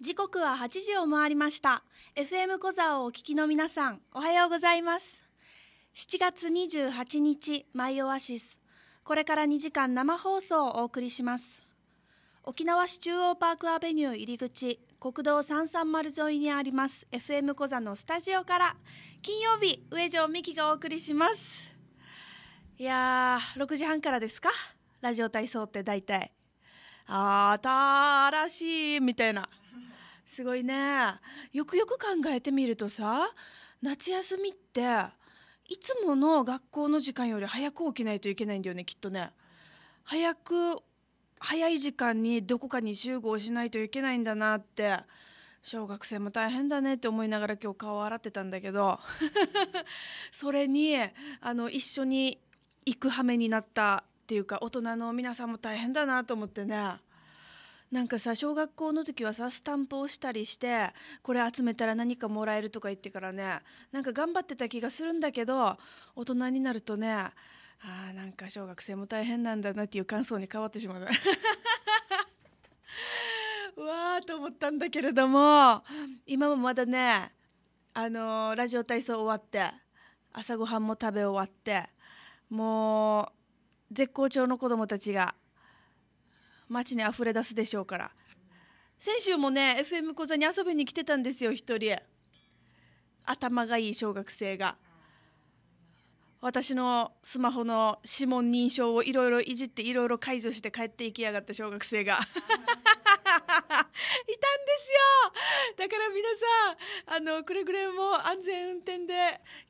時刻は8時を回りました FM 小沢をお聞きの皆さんおはようございます7月28日マイオアシスこれから2時間生放送をお送りします沖縄市中央パークアベニュー入り口国道330沿いにあります FM 小座のスタジオから金曜日上条美希がお送りしますいやー6時半からですかラジオ体操って大体新しいみたいなすごいねよくよく考えてみるとさ夏休みっていつもの学校の時間より早く起きないといけないんだよねきっとね。早く早い時間にどこかに集合しないといけないんだなって小学生も大変だねって思いながら今日顔を洗ってたんだけど それにあの一緒に行く羽目になったっていうか大人の皆さんも大変だなと思ってね。なんかさ小学校の時はさスタンプをしたりしてこれ集めたら何かもらえるとか言ってからねなんか頑張ってた気がするんだけど大人になるとねあーなんか小学生も大変なんだなっていう感想に変わってしまう。うわーと思ったんだけれども今もまだねあのー、ラジオ体操終わって朝ごはんも食べ終わってもう絶好調の子どもたちが街にあふれ出すでしょうから先週もね FM 講座に遊びに来てたんですよ一人頭がいい小学生が私のスマホの指紋認証をいろいろいじっていろいろ解除して帰っていきやがった小学生がいたんですよだから皆さんあのくれぐれも安全運転で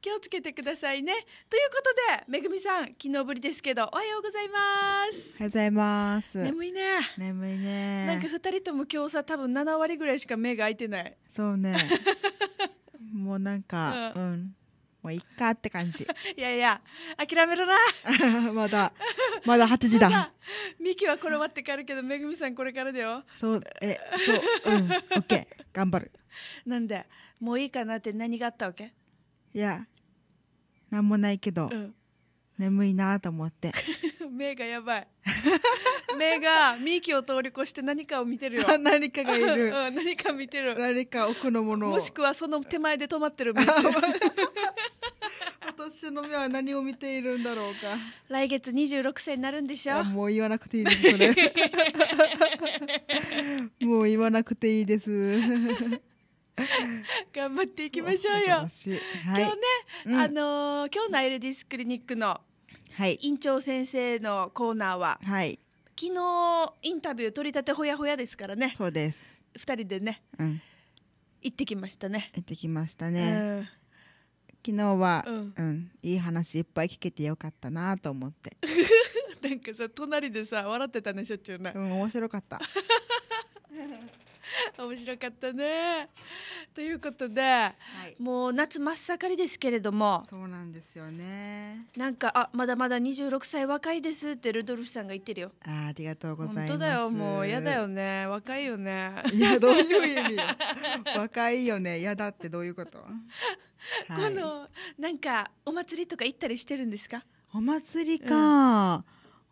気をつけてくださいねということでめぐみさん昨日ぶりですけどおはようございますおはようございます眠いね眠いねなんか二人とも今日さ多分7割ぐらいしか目が開いてないそうねもうなんか、うん、うんもういっかって感じ いやいや諦めろな まだまだ8時だミキは転ばって帰るけどめぐみさんこれからだよそうえそううん OK 頑張るなんでもういいかなって何があったわけいや何もないけど、うん、眠いなと思って 目がやばい目がミキを通り越して何かを見てるよ何かがいるうん、何か見てる何か奥のものもしくはその手前で止まってる私の目は何を見ているんだろうか来月二十六歳になるんでしょもう言わなくていいですそれ もう言わなくていいです頑張っていきましょうよ、はい、今日ね、うん、あのー、今日のアイルディスクリニックの院長先生のコーナーは、はい、昨日インタビュー取り立てほやほやですからねそうです二人でね、うん、行ってきましたね行ってきましたね、うん昨日は、うん、うん、いい話いっぱい聞けてよかったなと思って なんかさ隣でさ笑ってたねしょっちゅうなうん面白かった 面白かったね。ということで、はい、もう夏真っ盛りですけれどもそうなんですよねなんかあまだまだ26歳若いですってルドルフさんが言ってるよあありがとうございます本当だよもう嫌だよね若いよねいやどういう意味若いよね嫌だってどういうこと、はい、このなんかお祭りとか行ったりしてるんですかお祭りか、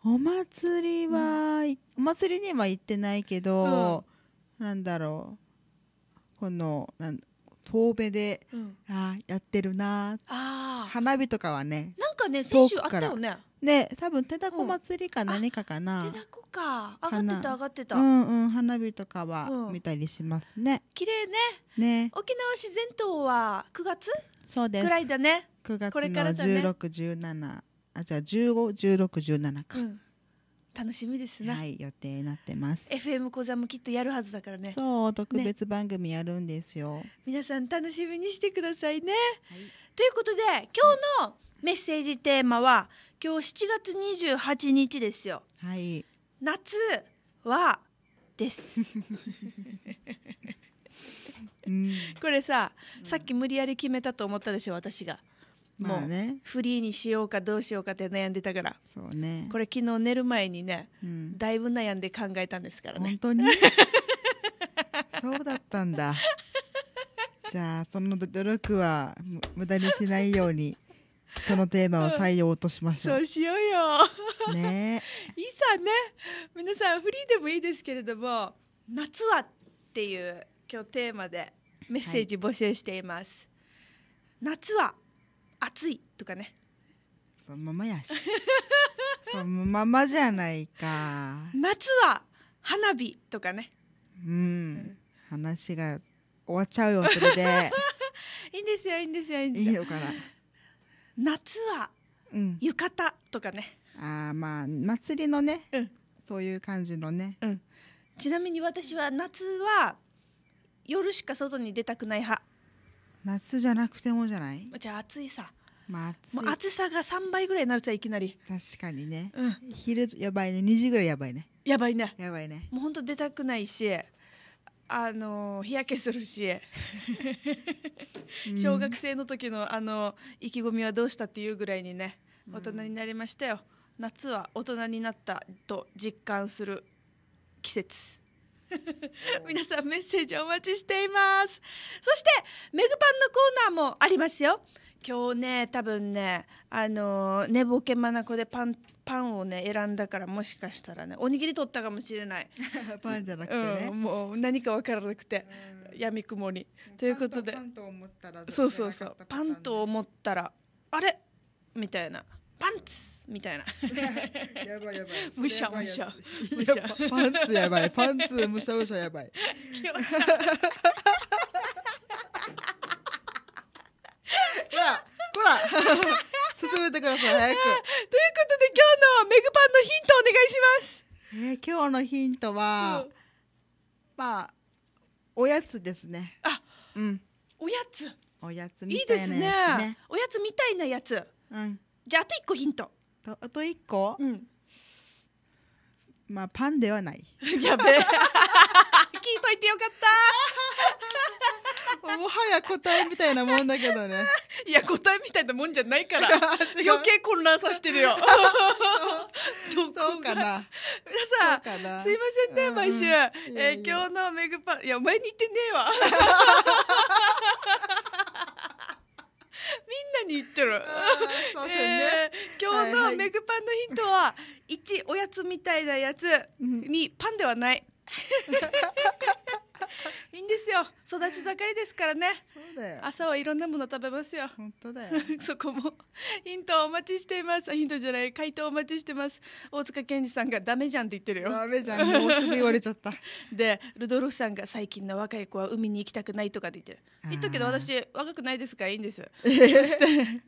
うん、お祭りは、うん、お祭りには行ってないけど、うんなんだろうこのなん遠目で、うん、あやってるなあ花火とかはねなんかね先週あったよねね多分手だこ祭りか何かかな、うん、手だこか上がってた上がってたうんうん花火とかは見たりしますね、うん、綺麗ねね沖縄自然島は9月そうですぐらいだね9月の16、17あじゃあ151617か、うん楽しみですね。はい、予定なってます。FM 講座もきっとやるはずだからね。そう、特別番組やるんですよ。ね、皆さん楽しみにしてくださいね。はい、ということで、今日のメッセージテーマは、今日7月28日ですよ。はい。夏はです。これさ、さっき無理やり決めたと思ったでしょ、私が。もうね、フリーにしようかどうしようかって悩んでたからそう、ね、これ昨日寝る前にね、うん、だいぶ悩んで考えたんですからね本当に そうだったんだじゃあその努力は無駄にしないようにそのテーマを採用としましょう、うん、そうしようよね いいさね皆さんフリーでもいいですけれども「夏は」っていう今日テーマでメッセージ募集しています、はい、夏は暑いとかねそのままやし そのままじゃないか夏は花火とかねうん、話が終わっちゃうよそれで いいんですよいいんですよいいんでいすいよのかな夏はうん浴衣とかねああまあ祭りのね、うんそういう感じのねうんちなみに私は夏は夜しか外に出たくない派夏じゃなくてもじゃないじゃあ暑いさ、まあ暑い、もう暑さが3倍ぐらいになるさいきなり確かにね、うん、昼やばいね2時ぐらいやばいねやばいねやばいねもうほんと出たくないしあの日焼けするし小学生の時のあの意気込みはどうしたっていうぐらいにね大人になりましたよ、夏は大人になったと実感する季節 皆さんメッセージお待ちしていますそしてメグパンのコーナーもありますよ今日ね多分ねあのー、寝ぼけまなこでパンパンをね選んだからもしかしたらねおにぎり取ったかもしれない パンじゃなくてね、うん、もう何か分からなくて、やみくもりということでパンと思ったらそうそうそうパンと思ったらあれみたいなパンツみたいな やばいやばいむしゃむしゃむしゃパンツやばいパンツむしゃむしゃやばい気持ち悪いほらほら進めてください早くということで今日のメグパンのヒントお願いしますえー、今日のヒントは、うん、まあおやつですねあうんおやつおやつみたいなやつ、ね、いいですねおやつみたいなやつうんじゃああと一個ヒントとあと一個、うんまあパンではない やべえ 聞いといてよかった もはや答えみたいなもんだけどねいや答えみたいなもんじゃないから余計混乱させてるよどうかな皆さん。すいませんね毎週、うん、えー、今日のメグパンいやお前に言ってねえわみんなに言ってる。ね、えー、今日のメグパンのヒントは一、はいはい、おやつみたいなやつ二、うん、パンではない。いいんですよ育ち盛りですからね朝はいろんなもの食べますよ本当だよ そこもヒントお待ちしていますヒントじゃない回答お待ちしてます大塚健二さんがダメじゃんって言ってるよダメじゃんもうすぐ言われちゃった でルドルフさんが最近の若い子は海に行きたくないとかって言ってる言ったけど私若くないですからいいんです、えー、そして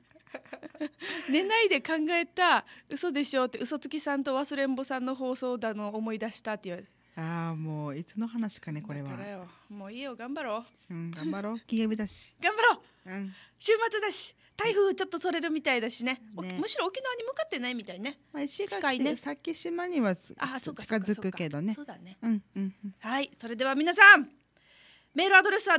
寝ないで考えた嘘でしょって嘘つきさんと忘れんぼさんの放送だの思い出したって言われてああもういつの話かねこれはだからよもういいよ頑張ろう、うん、頑張ろう 金曜日だし頑張ろう、うん、週末だし台風ちょっとそれるみたいだしね、ね、むしろ沖縄に向かってないみたいね、まあ、石垣ね先島にはあそうか近づくけどねそうだね、うんうん、はいそれでは皆さんメールアドレスは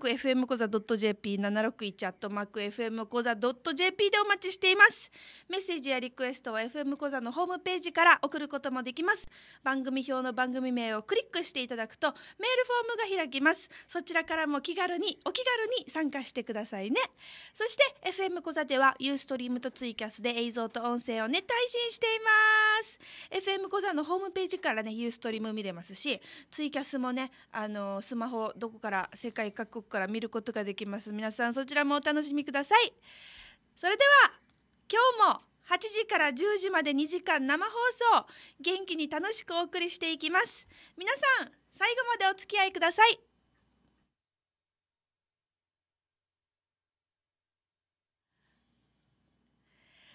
761-fmkoza.jp 761-fmkoza.jp でお待ちしていますメッセージやリクエストは FM コザのホームページから送ることもできます番組表の番組名をクリックしていただくとメールフォームが開きますそちらからも気軽にお気軽に参加してくださいねそして FM コザではユーストリームとツイキャスで映像と音声をネット配信しています FM コザのホームページからねユーストリーム見れますしツイキャスもねあのスマホホどこから世界各国から見ることができます皆さんそちらもお楽しみくださいそれでは今日も8時から10時まで2時間生放送元気に楽しくお送りしていきます皆さん最後までお付き合いください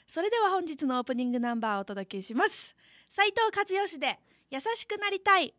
それでは本日のオープニングナンバーをお届けします斉藤和義で優しくなりたい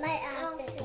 My ass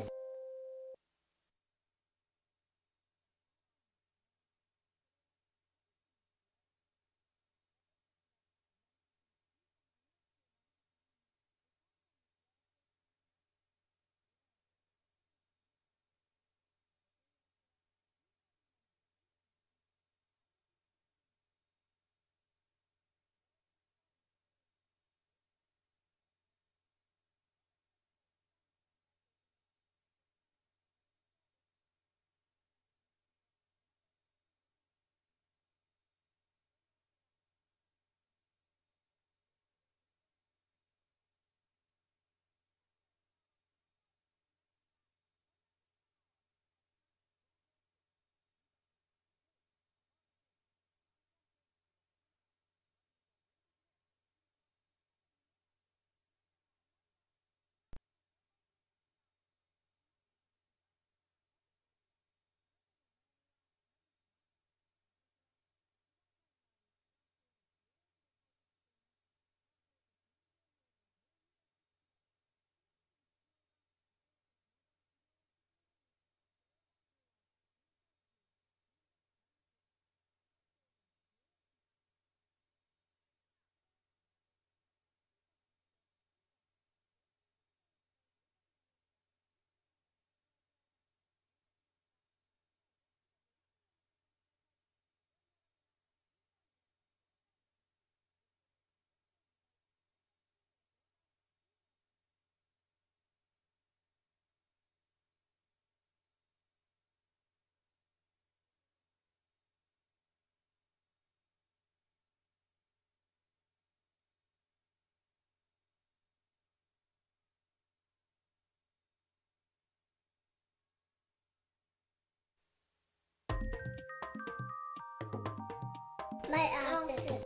My asses.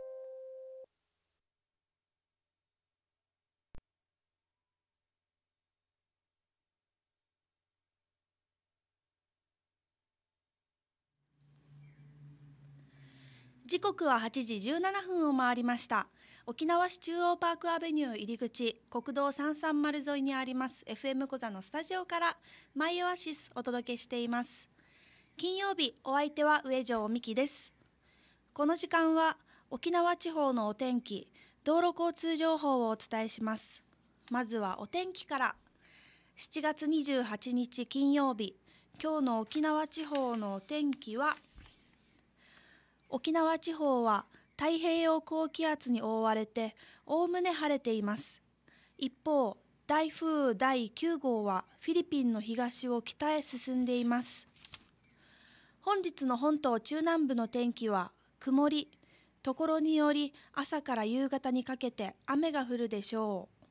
時刻は8時17分を回りました沖縄市中央パークアベニュー入り口国道三三丸沿いにあります FM 小座のスタジオからマイオアシスお届けしています金曜日お相手は上条美希ですこの時間は沖縄地方のお天気、道路交通情報をお伝えします。まずはお天気から。7月28日金曜日、今日の沖縄地方のお天気は、沖縄地方は太平洋高気圧に覆われて、概ね晴れています。一方、台風第9号はフィリピンの東を北へ進んでいます。本日の本島中南部の天気は曇り、ところにより朝から夕方にかけて雨が降るでしょう。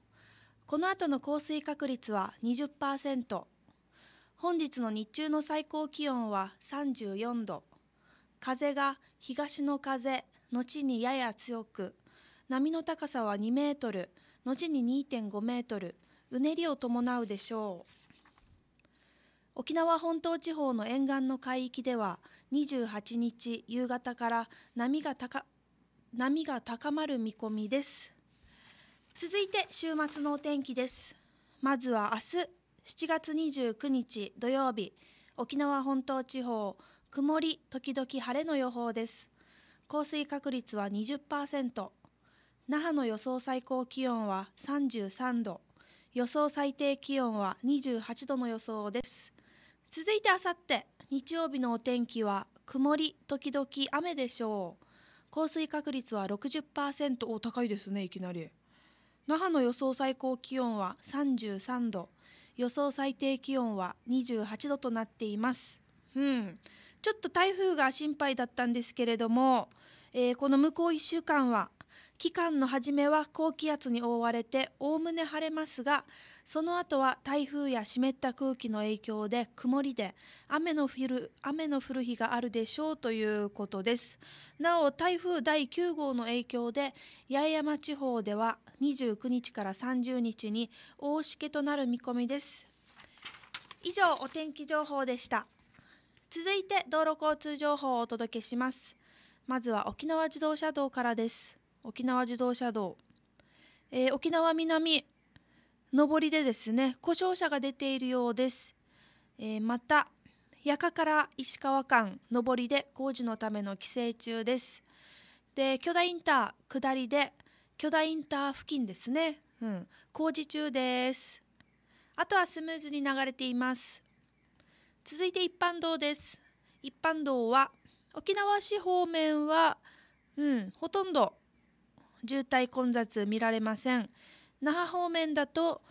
この後の降水確率は20%。本日の日中の最高気温は34度。風が東の風、後にやや強く、波の高さは2メートル、後に2.5メートル、うねりを伴うでしょう。沖縄本島地方の沿岸の海域では、28日夕方から波が高波が高まる見込みです。続いて週末のお天気です。まずは明日7月29日土曜日、沖縄本島地方、曇り時々晴れの予報です。降水確率は20%、那覇の予想最高気温は33度、予想最低気温は28度の予想です。続いてあさって日曜日のお天気は曇り時々雨でしょう降水確率は60%お高いですねいきなり那覇の予想最高気温は33度予想最低気温は28度となっていますうんちょっと台風が心配だったんですけれども、えー、この向こう1週間は期間の初めは高気圧に覆われておおむね晴れますがその後は台風や湿った空気の影響で曇りで雨の降る雨の降る日があるでしょうということです。なお台風第9号の影響で八重山地方では29日から30日に大しけとなる見込みです。以上お天気情報でした。続いて道路交通情報をお届けします。まずは沖縄自動車道からです。沖縄自動車道、えー、沖縄南上りでですね故障車が出ているようです、えー、また八鹿から石川間上りで工事のための規制中ですで巨大インター下りで巨大インター付近ですね、うん、工事中ですあとはスムーズに流れています続いて一般道です一般道は沖縄市方面は、うん、ほとんど渋滞混雑見られません那覇方面だと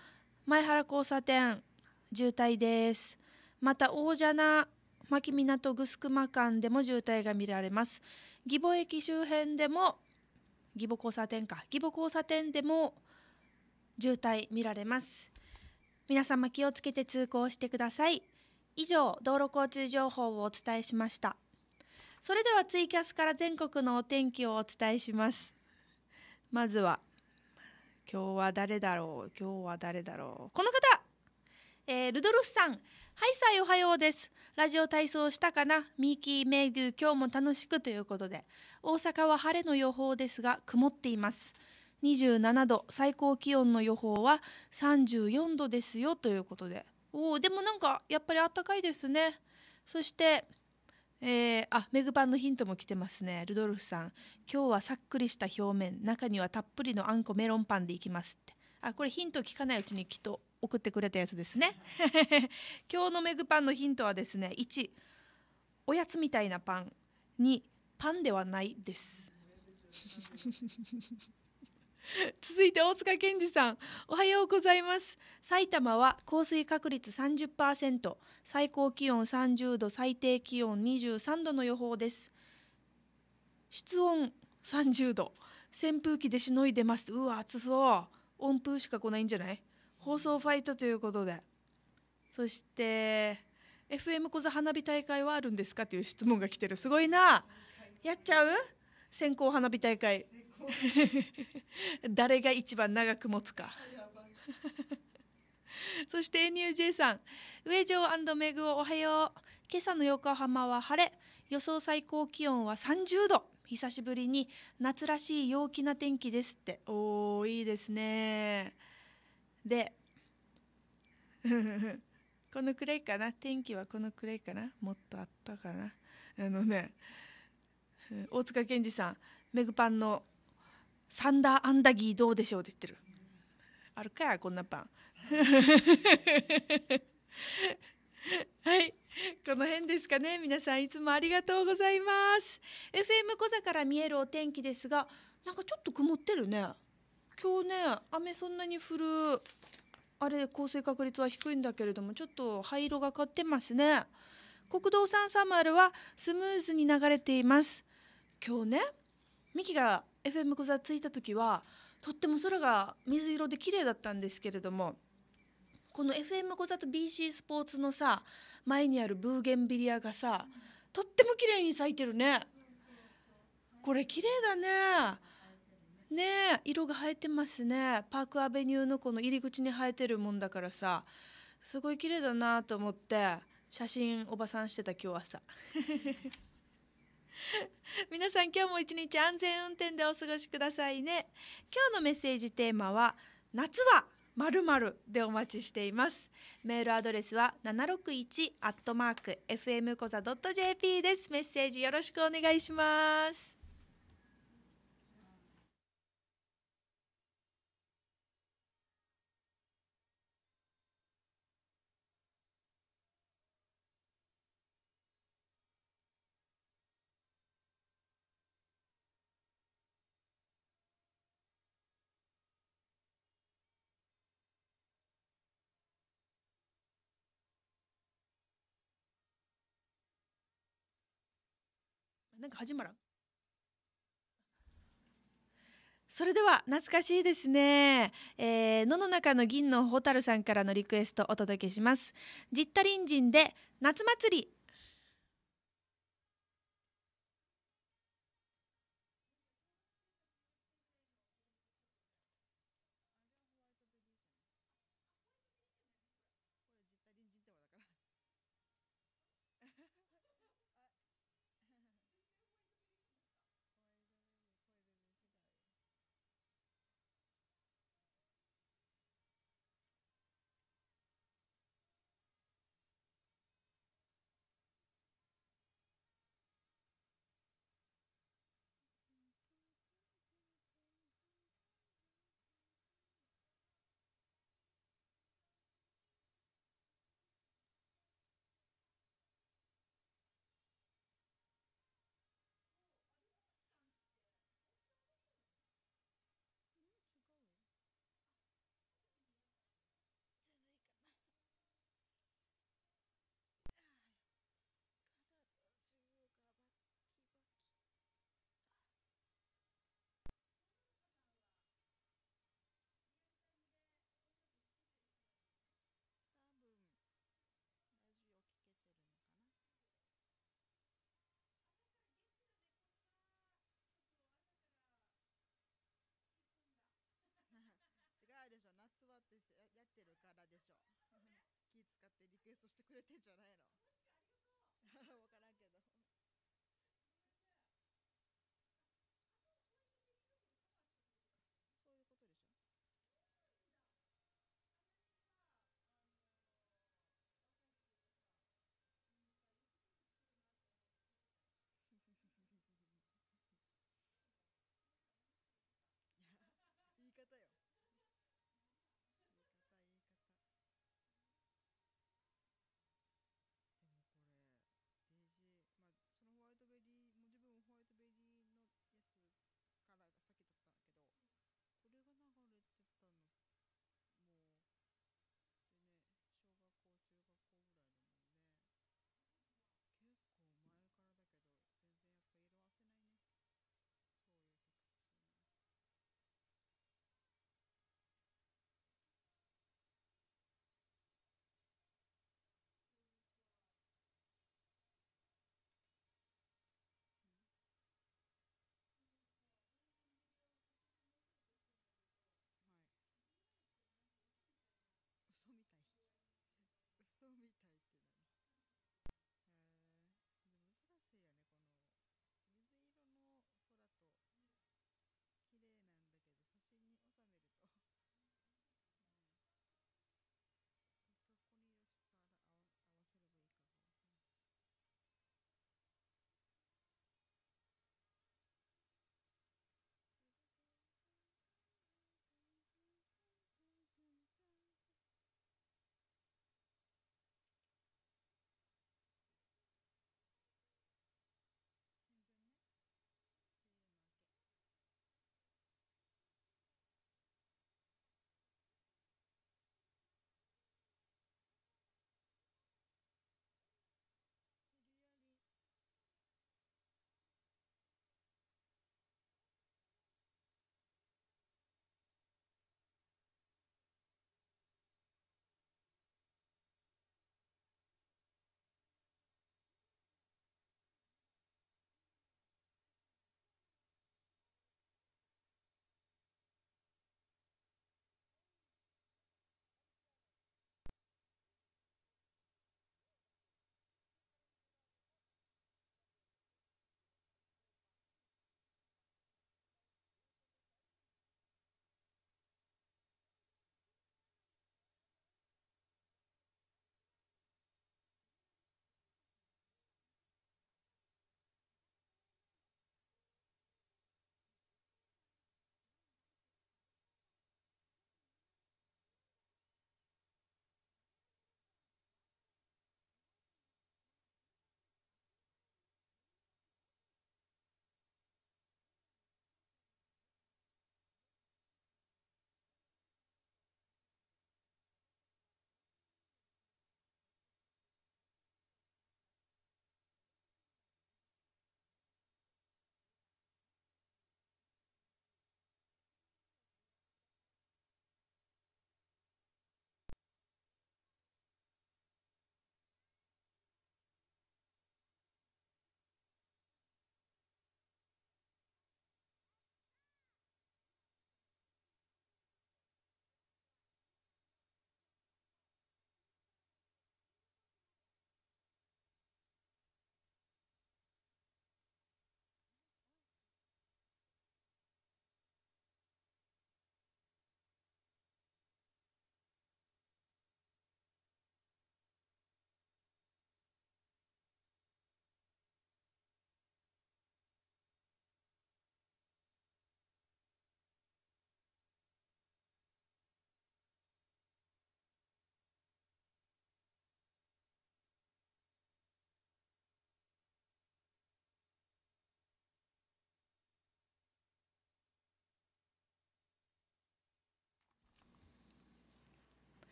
前原交差点渋滞ですまた大蛇な牧港グスクマ間でも渋滞が見られます義母駅周辺でも義母交差点か義母交差点でも渋滞見られます皆様気をつけて通行してください以上道路交通情報をお伝えしましたそれではツイキャスから全国のお天気をお伝えしますまずは今日は誰だろう今日は誰だろうこの方、えー、ルドルフさんはいさいおはようですラジオ体操したかなミーキーメイデュ今日も楽しくということで大阪は晴れの予報ですが曇っています27度最高気温の予報は34度ですよということでおおでもなんかやっぱりあったかいですねそしてえー、あメグパンのヒントも来てますねルドルフさん今日はさっくりした表面中にはたっぷりのあんこメロンパンでいきますってあこれヒント聞かないうちにきっと送ってくれたやつですね 今日のメグパンのヒントはですね1おやつみたいなパン2パンではないです 続いて大塚健二さんおはようございます埼玉は降水確率30%最高気温30度最低気温23度の予報です室温30度扇風機でしのいでますうわ暑そう温風しか来ないんじゃない放送ファイトということでそして FM 小座花火大会はあるんですかという質問が来てるすごいなやっちゃう線香花火大会 誰が一番長く持つか そしてニュージェイさん上城メグおはよう今朝の横浜は晴れ予想最高気温は30度久しぶりに夏らしい陽気な天気ですっておおいいですねで このくらいかな天気はこのくらいかなもっとあったかなあのね大塚健二さんメグパンのサンダーアンダギーどうでしょうって言ってるあるかこんなパン はいこの辺ですかね皆さんいつもありがとうございます FM 小座から見えるお天気ですがなんかちょっと曇ってるね今日ね雨そんなに降るあれ降水確率は低いんだけれどもちょっと灰色がかってますね国道330はスムーズに流れています今日ねミキが FM 小座着いた時はとっても空が水色で綺麗だったんですけれどもこの FM 小座と BC スポーツのさ前にあるブーゲンビリアがさとっても綺麗に咲いてるねこれ綺麗だねね色が生えてますねパークアベニューのこの入り口に生えてるもんだからさすごい綺麗だなと思って写真おばさんしてた今日はさ。皆さん今日も一日安全運転でお過ごしくださいね今日のメッセージテーマは夏はまるまるでお待ちしていますメールアドレスは761アットマーク fm .jp ですメッセージよろしくお願いしますか始まらんそれでは懐かしいですね、えー、野の中の銀の蛍さんからのリクエストお届けしますジッタリンジンで夏祭りクエストしてくれてんじゃないの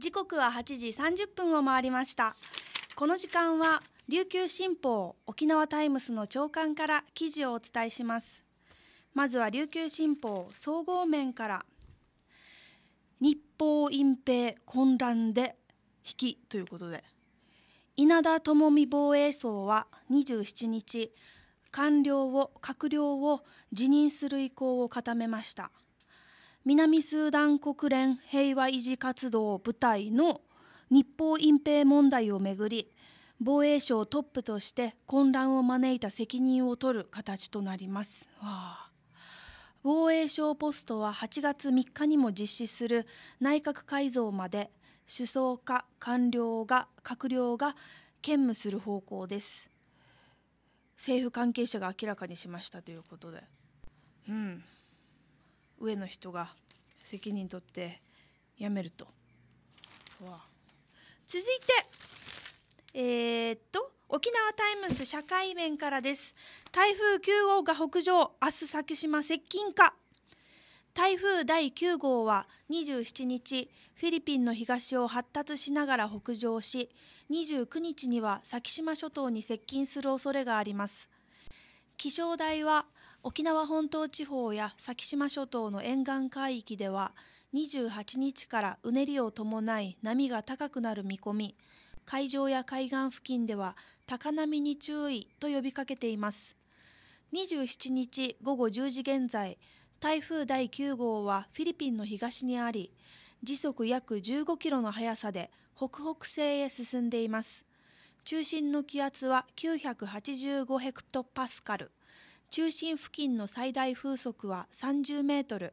時刻は8時30分を回りましたこの時間は琉球新報沖縄タイムスの長官から記事をお伝えしますまずは琉球新報総合面から日報隠蔽混乱で引きということで稲田朋美防衛相は27日官僚を閣僚を辞任する意向を固めました南スーダン国連平和維持活動部隊の日報隠蔽問題をめぐり防衛省トップとして混乱を招いた責任を取る形となります。防衛省ポストは8月3日にも実施する内閣改造まで首相か官僚が閣僚が兼務する方向です政府関係者が明らかにしましたということで、うん、上の人が責任取って辞めると。続いて、えー、っと沖縄タイムス社会面からです台風9号が北上明日先島接近か台風第9号は27日フィリピンの東を発達しながら北上し29日には先島諸島に接近する恐れがあります気象台は沖縄本島地方や先島諸島の沿岸海域では28日からうねりを伴い波が高くなる見込み海上や海岸付近では高波に注意と呼びかけています27日午後10時現在台風第9号はフィリピンの東にあり時速約15キロの速さで北北西へ進んでいます中心の気圧は985ヘクトパスカル中心付近の最大風速は30メートル、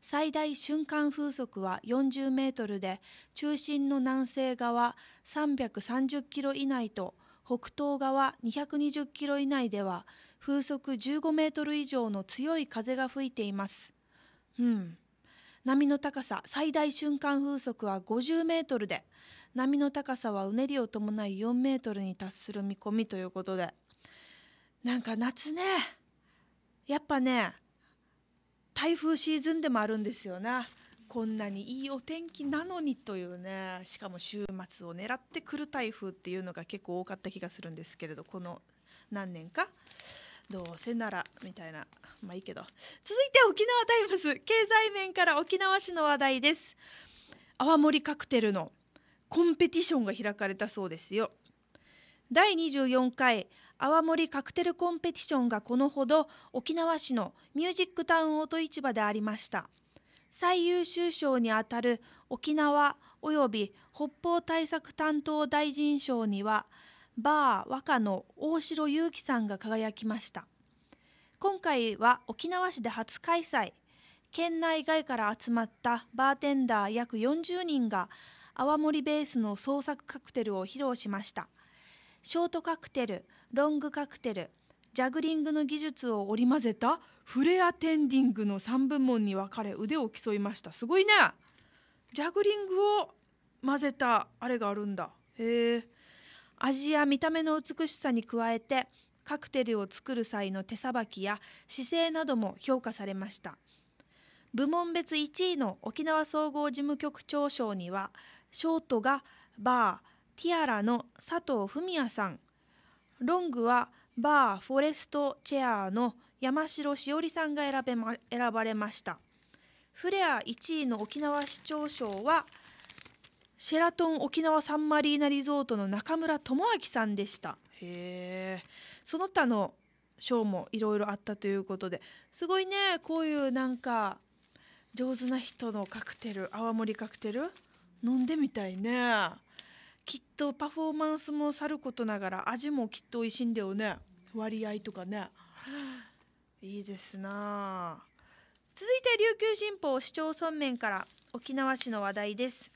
最大瞬間風速は40メートルで、中心の南西側330キロ以内と北東側220キロ以内では風速15メートル以上の強い風が吹いています。うん。波の高さ最大瞬間風速は50メートルで、波の高さはうねりを伴い4メートルに達する見込みということで。なんか夏ね。やっぱね台風シーズンでもあるんですよなこんなにいいお天気なのにというねしかも週末を狙ってくる台風っていうのが結構多かった気がするんですけれどこの何年かどうせならみたいなまあいいけど続いて沖縄タイムス経済面から沖縄市の話題です泡盛カクテルのコンペティションが開かれたそうですよ第24回泡盛カクテルコンペティションがこのほど沖縄市のミュージックタウン音市場でありました最優秀賞にあたる沖縄及び北方対策担当大臣賞にはバー和歌の大城祐樹さんが輝きました今回は沖縄市で初開催県内外から集まったバーテンダー約40人が泡盛ベースの創作カクテルを披露しましたショートカクテルロングカクテルジャグリングの技術を織り交ぜたフレアテンディングの3部門に分かれ腕を競いましたすごいねジャグリングを混ぜたあれがあるんだへえ味や見た目の美しさに加えてカクテルを作る際の手さばきや姿勢なども評価されました部門別1位の沖縄総合事務局長賞にはショートがバーティアラの佐藤文也さんロングはバー・フォレスト・チェアの山城しおりさんが選べ、ま、選ばれましたフレア1位の沖縄市長賞はシェラトン沖縄サンマリーナリゾートの中村智明さんでしたへえその他の賞もいろいろあったということですごいねこういうなんか上手な人のカクテル泡盛カクテル飲んでみたいねきっとパフォーマンスもさることながら味もきっと美味しいんだよね割合とかねいいですな続いて琉球新報市町村面から沖縄市の話題です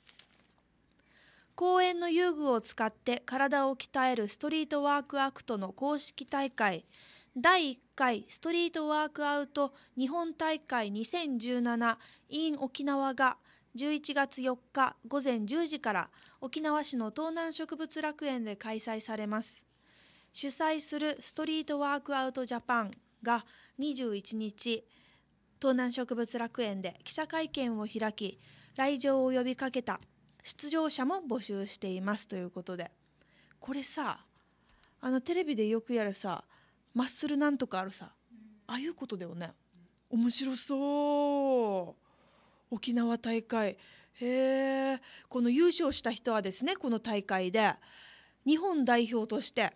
公園の遊具を使って体を鍛えるストリートワークアクトの公式大会第1回ストリートワークアウト日本大会2017 in 沖縄が11月4日午前10時から沖縄市の東南植物楽園で開催されます主催するストリートワークアウトジャパンが21日東南植物楽園で記者会見を開き来場を呼びかけた出場者も募集していますということでこれさあのテレビでよくやるさマッスルなんとかあるさああいうことだよね面白そう沖縄大会へえこの優勝した人はですねこの大会で日本代表として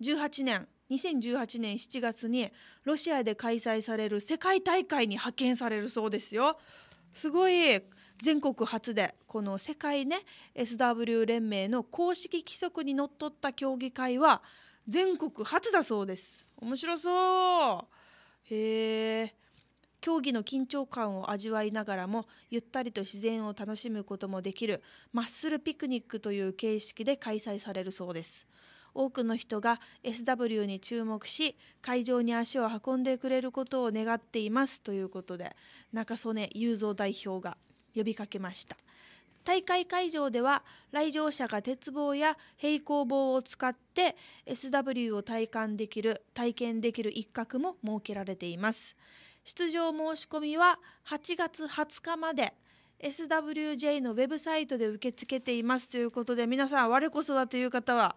18年2018年7月にロシアで開催される世界大会に派遣されるそうですよ。すごい全国初でこの世界ね SW 連盟の公式規則にのっとった競技会は全国初だそうです面白そうへえ競技の緊張感を味わいながらもゆったりと自然を楽しむこともできるマッスルピクニックという形式で開催されるそうです多くの人が SW に注目し会場に足を運んでくれることを願っていますということで中曽根雄三代表が呼びかけました大会会場では来場者が鉄棒や平行棒を使って SW を体感できる体験できる一角も設けられています出場申し込みは8月20日まで SWJ のウェブサイトで受け付けていますということで皆さん我こそはという方は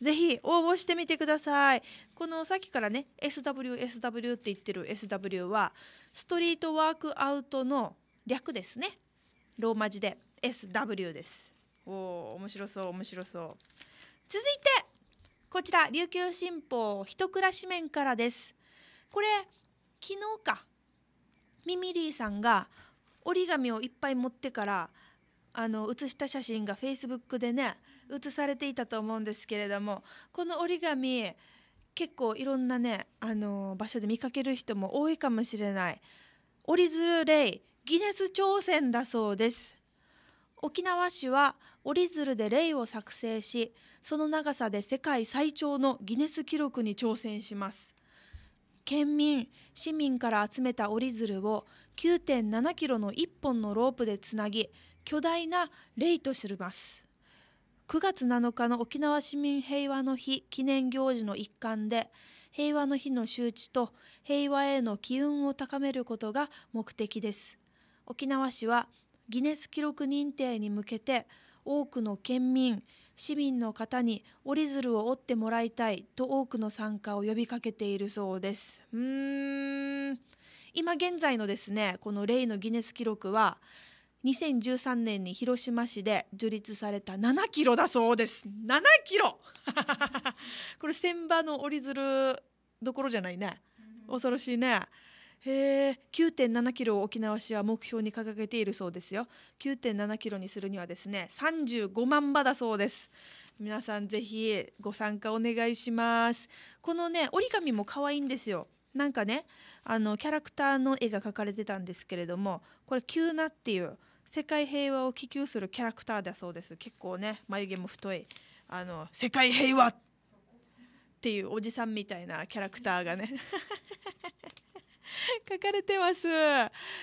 ぜひ応募してみてくださいこのさっきからね SWSW って言ってる SW はストリートワークアウトの略ですねローマ字で SW ですおー面白そう面白そう続いてこちら琉球新報一暮らし面からですこれ昨日かミミリーさんが折り紙をいっぱい持ってからあの写した写真がフェイスブックでね写されていたと思うんですけれどもこの折り紙結構いろんなねあの場所で見かける人も多いかもしれない折り鶴レイギネス挑戦だそうです沖縄市は折り鶴でレイを作成しその長さで世界最長のギネス記録に挑戦します県民市民から集めた折り鶴を9.7キロの1本のロープでつなぎ巨大な霊と知ります9月7日の沖縄市民平和の日記念行事の一環で平和の日の周知と平和への機運を高めることが目的です沖縄市はギネス記録認定に向けて多くの県民市民の方に折り鶴を折ってもらいたいと多くの参加を呼びかけているそうです。うーん今現在のですねこのレイのギネス記録は2013年に広島市で樹立された7キロだそうです7キロ これ千葉の折り鶴どころじゃないね恐ろしいね。へえ、9.7キロを沖縄市は目標に掲げているそうですよ。9.7キロにするにはですね、35万羽だそうです。皆さんぜひご参加お願いします。このね、折り紙も可愛いんですよ。なんかね、あのキャラクターの絵が描かれてたんですけれども、これ急なっていう世界平和を希求するキャラクターだそうです。結構ね、眉毛も太い。あの世界平和っていうおじさんみたいなキャラクターがね 書かれてます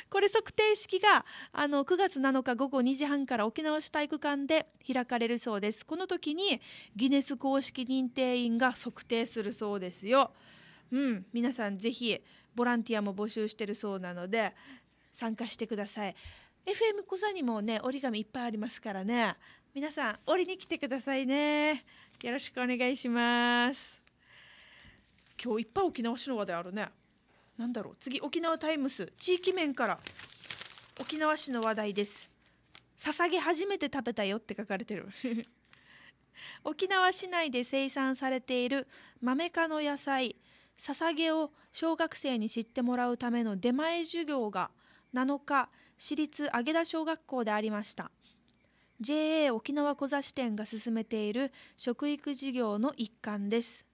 これ測定式があの9月7日午後2時半から沖縄市体育館で開かれるそうですこの時にギネス公式認定員が測定するそうですようん皆さんぜひボランティアも募集してるそうなので参加してください FM 小座にもね折り紙いっぱいありますからね皆さん折りに来てくださいねよろしくお願いします今日いっぱい沖縄市の話であるねなんだろう次沖縄タイムス地域面から沖縄市の話題です捧げ初めて食べたよって書かれてる 沖縄市内で生産されている豆科の野菜捧げを小学生に知ってもらうための出前授業が7日市立上田小学校でありました JA 沖縄小座支店が進めている食育事業の一環です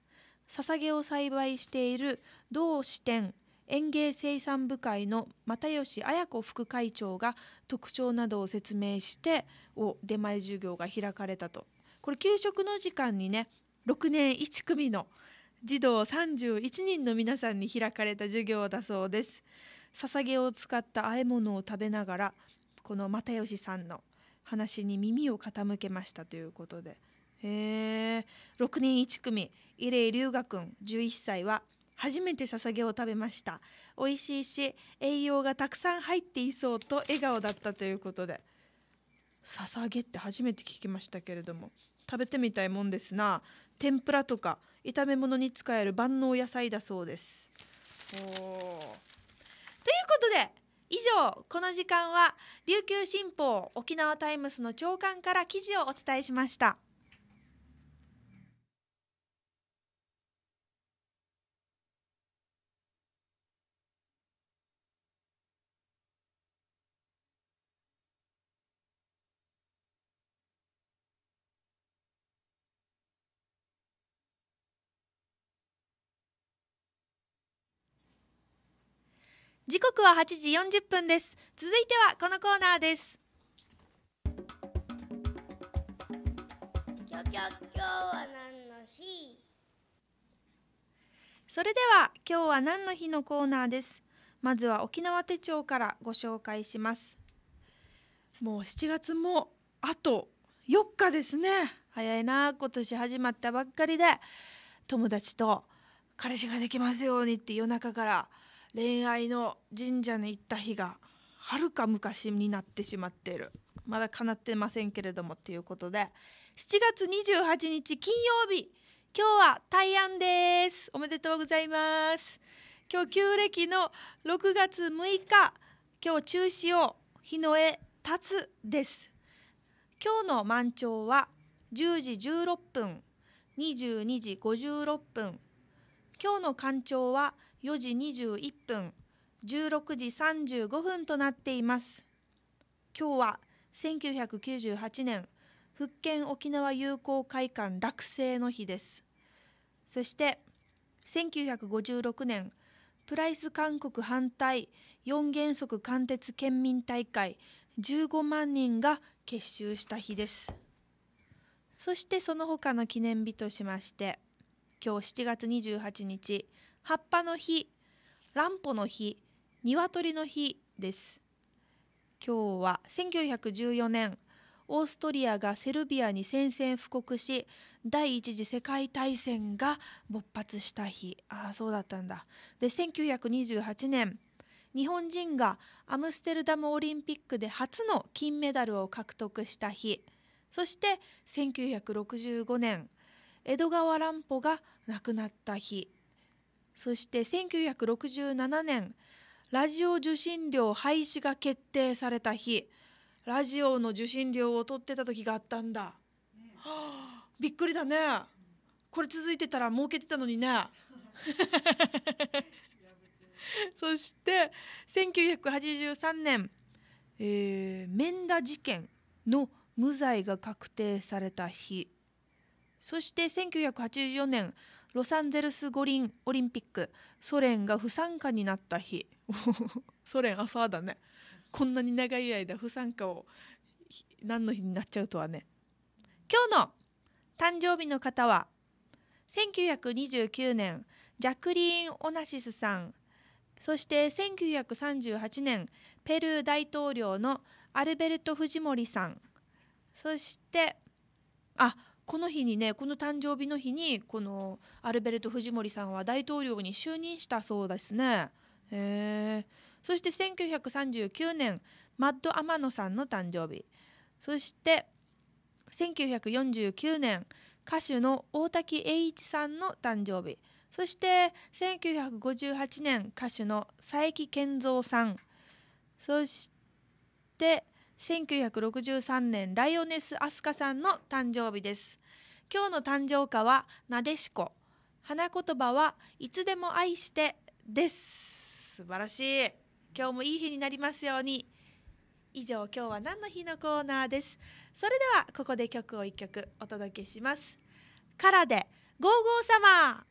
捧げを栽培している同支店園芸生産部会の又吉綾子副会長が特徴などを説明してを出前授業が開かれたとこれ給食の時間にね6年1組の児童31人の皆さんに開かれた授業だそうです捧げを使った和え物を食べながらこの又吉さんの話に耳を傾けましたということでへえ6年1組伊礼龍河君11歳は「初めて捧げを食べました美味しいし栄養がたくさん入っていそうと笑顔だったということで捧げって初めて聞きましたけれども食べてみたいもんですな天ぷらとか炒め物に使える万能野菜だそうですおということで以上この時間は琉球新報沖縄タイムスの朝刊から記事をお伝えしました。時刻は8時40分です続いてはこのコーナーです今日は何の日それでは今日は何の日のコーナーですまずは沖縄手帳からご紹介しますもう7月もあと4日ですね早いな今年始まったばっかりで友達と彼氏ができますようにって夜中から恋愛の神社に行った日がはるか昔になってしまっているまだ叶ってませんけれどもということで7月28日金曜日今日は大安ですおめでとうございます今日旧暦の6月6日今日中止を日の絵立つです今日の満潮は10時16分22時56分今日の干潮は4時21分、16時35分となっています。今日は1998年復権沖縄友好会館落成の日です。そして1956年プライス韓国反対4原則貫徹県民大会15万人が結集した日ですそしてその他の記念日としまして今日7月28日葉っぱの日、乱歩の日、鶏の日です。今日は1914年、オーストリアがセルビアに宣戦布告し、第一次世界大戦が勃発した日。ああ、そうだったんだ。で、1928年、日本人がアムステルダムオリンピックで初の金メダルを獲得した日そして1965年江戸川乱歩が亡くなった日そして1967年ラジオ受信料廃止が決定された日ラジオの受信料を取ってた時があったんだ、ね、はあ、びっくりだねこれ続いてたら儲けてたのにね そして1983年、えー、免田事件の無罪が確定された日そして1984年ロサンゼルス五輪オリンピックソ連が不参加になった日 ソ連アファーだねこんなに長い間不参加を何の日になっちゃうとはね今日の誕生日の方は1929年ジャクリーン・オナシスさんそして1938年ペルー大統領のアルベルト・フジモリさんそしてあこの日にねこの誕生日の日にこのアルベルト・フジモリさんは大統領に就任したそうですね。へそして1939年マッド・アマノさんの誕生日そして1949年歌手の大滝栄一さんの誕生日そして1958年歌手の佐伯健三さんそして1963年ライオネスアスカさんの誕生日です今日の誕生歌はなでしこ花言葉はいつでも愛してです素晴らしい今日もいい日になりますように以上今日は何の日のコーナーですそれではここで曲を1曲お届けしますカラでゴーゴー様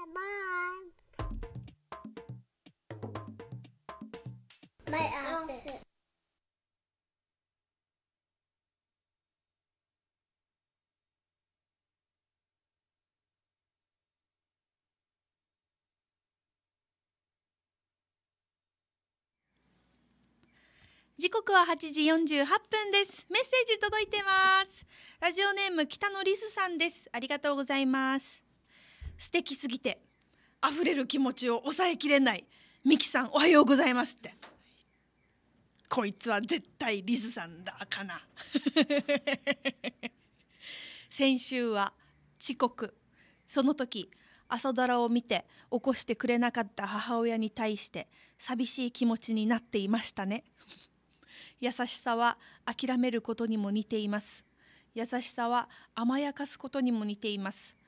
c o m y o u f i t 時刻は8時48分です。メッセージ届いてます。ラジオネーム北野リスさんです。ありがとうございます。素敵すぎて溢れる気持ちを抑えきれないミキさんおはようございますってこいつは絶対リズさんだかな 先週は遅刻その時朝ドラを見て起こしてくれなかった母親に対して寂しい気持ちになっていましたね優しさは諦めることにも似ています優しさは甘やかすことにも似ています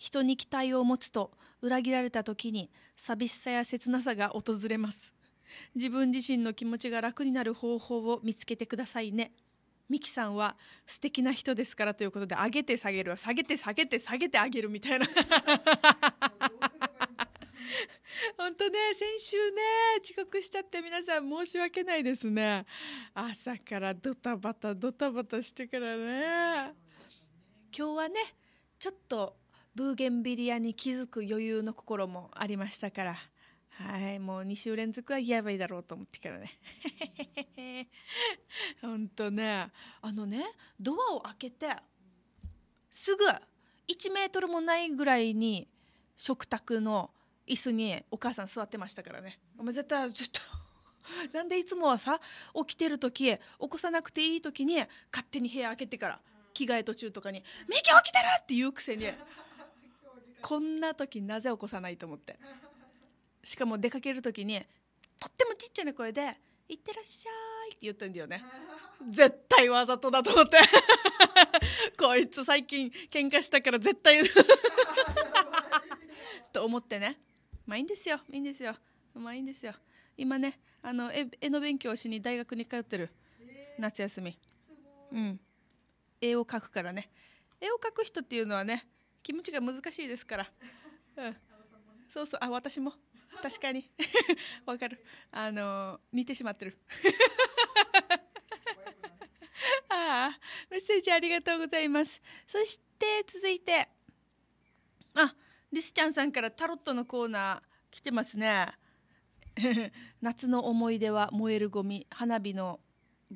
人に期待を持つと裏切られた時に寂しさや切なさが訪れます自分自身の気持ちが楽になる方法を見つけてくださいねミキさんは素敵な人ですからということで上げて下げる下げて下げて下げて上げるみたいな 本当ね先週ね遅刻しちゃって皆さん申し訳ないですね朝からドタバタドタバタしてからね今日はねちょっとブーゲンビリアに気づく余裕の心もありましたからはいもう2週連続はやばいだろうと思ってからねほんとねあのねドアを開けてすぐ1メートルもないぐらいに食卓の椅子にお母さん座ってましたからねお前絶対ちょっと なんでいつもはさ起きてる時起こさなくていい時に勝手に部屋開けてから着替え途中とかに「ミキ起きてる!」って言うくせにこんな時なぜ起こさないと思ってしかも出かける時にとってもちっちゃな声で「いってらっしゃい」って言ってんだよね絶対わざとだと思って こいつ最近喧嘩したから絶対 と思ってねまあいいんですよいいんですよまあいいんですよ今ねあの絵の勉強しに大学に通ってる、夏休みうん絵を描くからね絵を描く人っていうのはね気持ちが難しいですから、うん、そうそうあ私も確かに わかるあの似てしまってる ああメッセージありがとうございますそして続いてあリスちゃんさんからタロットのコーナー来てますね 夏の思い出は燃えるゴミ花火の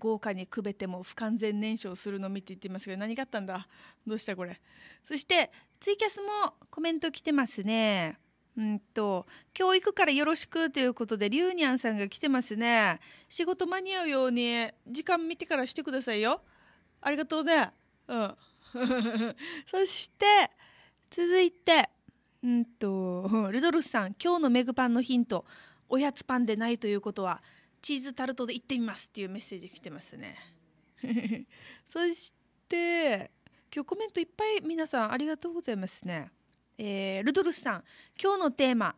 豪華にくべても不完全燃焼するのみって言ってますけど何があったんだどうしたこれそしてツイキャスもコメント来てますねうんと教育からよろしくということでリュウニャンさんが来てますね仕事間に合うように時間見てからしてくださいよありがとうねうん そして続いてうんとルドルフさん今日のメグパンのヒントおやつパンでないということはチーズタルトで行ってみますっていうメッセージ来てますね そして今日コメントいっぱい皆さんありがとうございますね、えー、ルドルスさん今日のテーマ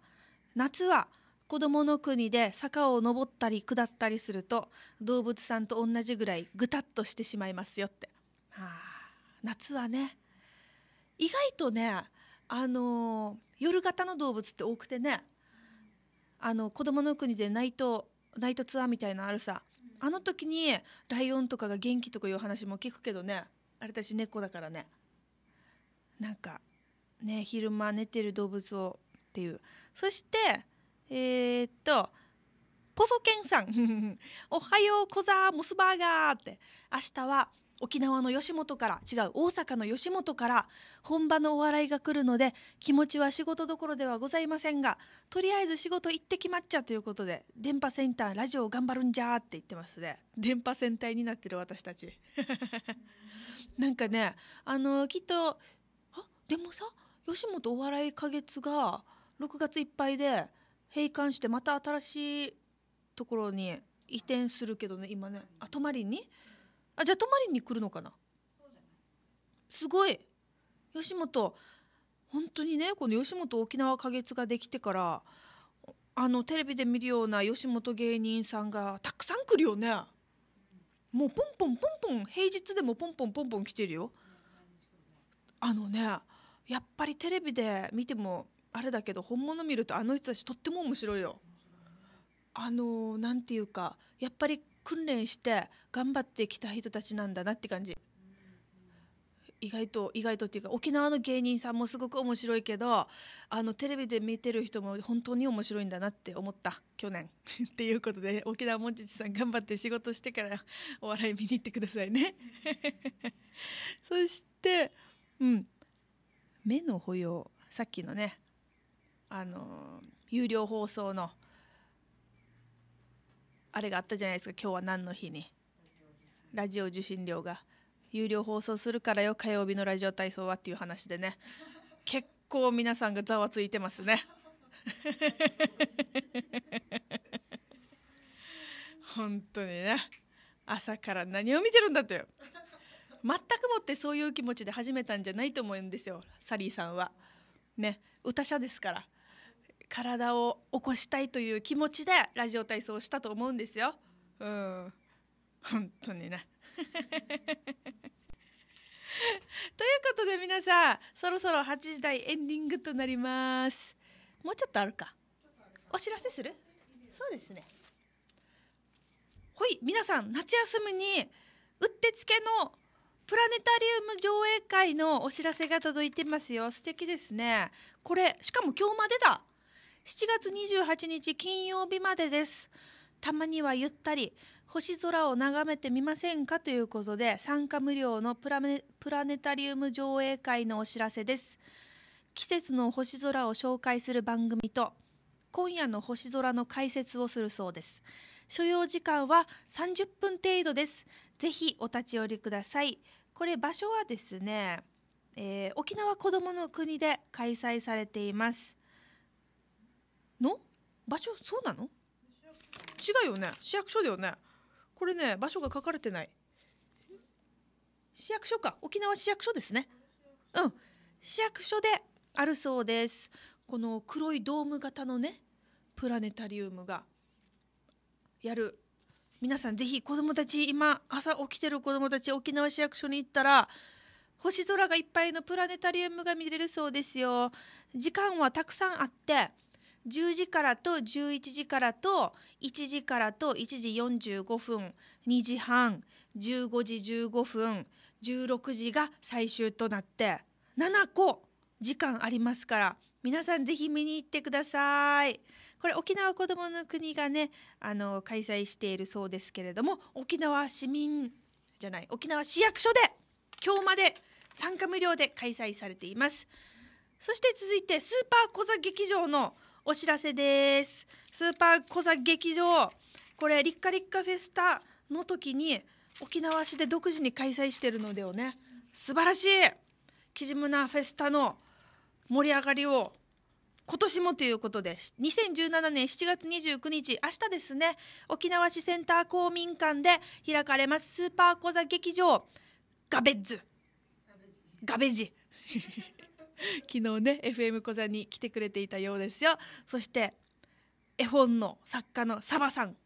夏は子供の国で坂を登ったり下ったりすると動物さんと同じぐらいぐたっとしてしまいますよって、はあ、夏はね意外とねあのー、夜型の動物って多くてねあの子供の国でナいとナイトツアーみたいなのあるさあの時にライオンとかが元気とかいう話も聞くけどねあれたち猫だからねなんかね昼間寝てる動物をっていうそしてえー、っとポソケンさん「おはようこざモスバーガー」って明日は「沖縄の吉本から違う大阪の吉本から本場のお笑いが来るので気持ちは仕事どころではございませんがとりあえず仕事行ってきまっちゃということで電波センターラジオ頑張るんじゃーって言ってますね電波戦隊になってる私たち なんかねあのー、きっとあでもさ吉本お笑い花月が6月いっぱいで閉館してまた新しいところに移転するけどね今ねあ泊まりにあじゃあ泊まりに来るのかなすごい吉本本当にねこの吉本沖縄花月ができてからあのテレビで見るような吉本芸人さんがたくさん来るよねもうポンポンポンポン平日でもポンポンポンポン来てるよあのねやっぱりテレビで見てもあれだけど本物見るとあの人たちとっても面白いよあの何て言うかやっぱり訓練して頑張ってきた人たちなんだなって感じ意外と意外とっていうか沖縄の芸人さんもすごく面白いけどあのテレビで見てる人も本当に面白いんだなって思った去年 っていうことで沖縄もんちちさん頑張って仕事してからお笑い見に行ってくださいね そしてうん目の保養さっきのねあの有料放送の「あれがあったじゃないですか今日は何の日にラジオ受信料が有料放送するからよ火曜日のラジオ体操はっていう話でね結構皆さんがざわついてますね 本当にね朝から何を見てるんだって全くもってそういう気持ちで始めたんじゃないと思うんですよサリーさんはね歌者ですから体を起こしたいという気持ちでラジオ体操をしたと思うんですよ。うん、本当にね ということで皆さんそろそろ8時台エンディングとなりますもうちょっとあるかお知らせするそうですねほい皆さん夏休みにうってつけのプラネタリウム上映会のお知らせが届いてますよ素敵ですねこれしかも今日までだ7月28日金曜日までです。たまにはゆったり星空を眺めてみませんかということで参加無料のプラネタリウム上映会のお知らせです。季節の星空を紹介する番組と今夜の星空の解説をするそうです。所要時間は30分程度です。ぜひお立ち寄りください。これ場所はですね、えー、沖縄こどもの国で開催されています。の場所そうなの違うよね市役所だよねこれね場所が書かれてない市役所か沖縄市役所ですねうん市役所であるそうですこの黒いドーム型のねプラネタリウムがやる皆さんぜひ子どもたち今朝起きてる子どもたち沖縄市役所に行ったら星空がいっぱいのプラネタリウムが見れるそうですよ時間はたくさんあって10時からと11時からと1時からと1時45分2時半15時15分16時が最終となって7個時間ありますから皆さんぜひ見に行ってください。これ沖縄こどもの国がねあの開催しているそうですけれども沖縄市民じゃない沖縄市役所で今日まで参加無料で開催されています。そして続いてスーパー小座劇場のお知らせですスーパーコザ劇場これリッカリッカフェスタの時に沖縄市で独自に開催してるのでをね素晴らしいキジムナフェスタの盛り上がりを今年もということで2017年7月29日明日ですね沖縄市センター公民館で開かれますスーパーコザ劇場ガベッズガベジ 昨日ね FM 小座に来てくれていたようですよそして絵本の作家のサバさん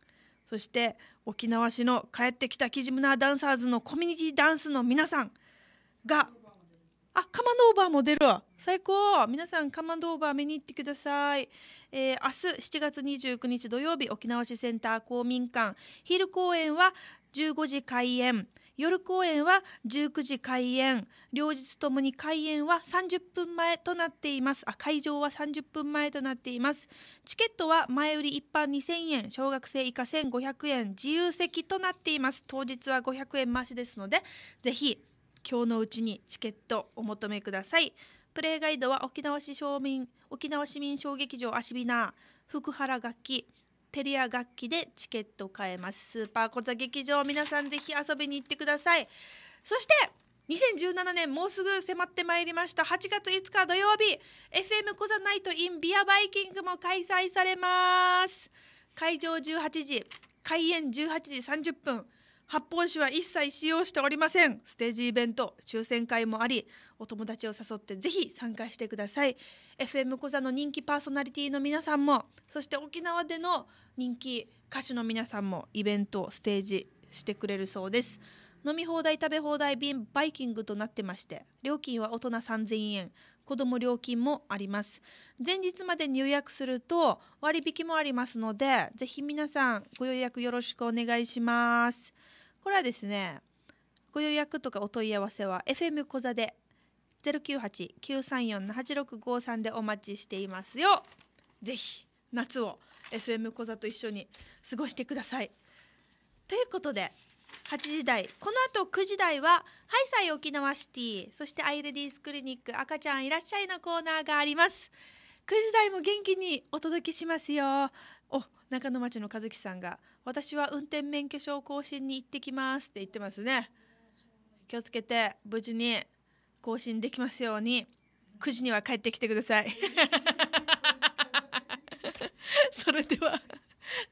そして沖縄市の帰ってきたキジムナーダンサーズのコミュニティダンスの皆さんがあカマドオーバーも出る最高皆さんカマドオーバー見に行ってください、えー、明日7月29日土曜日沖縄市センター公民館昼公演は15時開演夜公演は19時開演両日ともに開演は30分前となっていますあ会場は30分前となっていますチケットは前売り一般2000円小学生以下1500円自由席となっています当日は500円増しですのでぜひ今日のうちにチケットお求めくださいプレイガイドは沖縄市民沖縄市民小劇場アシビナ福原楽器テリア楽器でチケット買えますスーパーコザ劇場皆さんぜひ遊びに行ってくださいそして2017年もうすぐ迫ってまいりました8月5日土曜日 FM コザナイトインビアバイキングも開催されます会場18時開演18時30分発泡酒は一切使用しておりませんステージイベント抽選会もありお友達を誘ってぜひ参加してください FM 小座の人気パーソナリティの皆さんもそして沖縄での人気歌手の皆さんもイベントステージしてくれるそうです飲み放題食べ放題便バイキングとなってまして料金は大人3000円子ども料金もあります前日までに予約すると割引もありますのでぜひ皆さんご予約よろしくお願いしますこれはですねご予約とかお問い合わせは FM 小座で098-934-8653でお待ちしていますよぜひ夏を FM 小座と一緒に過ごしてくださいということで8時台この後9時台はハイサイ沖縄シティそしてアイレディースクリニック赤ちゃんいらっしゃいのコーナーがあります9時台も元気にお届けしますよお中野町の和樹さんが「私は運転免許証更新に行ってきます」って言ってますね気をつけて無事に更新できますように9時には帰ってきてください それでは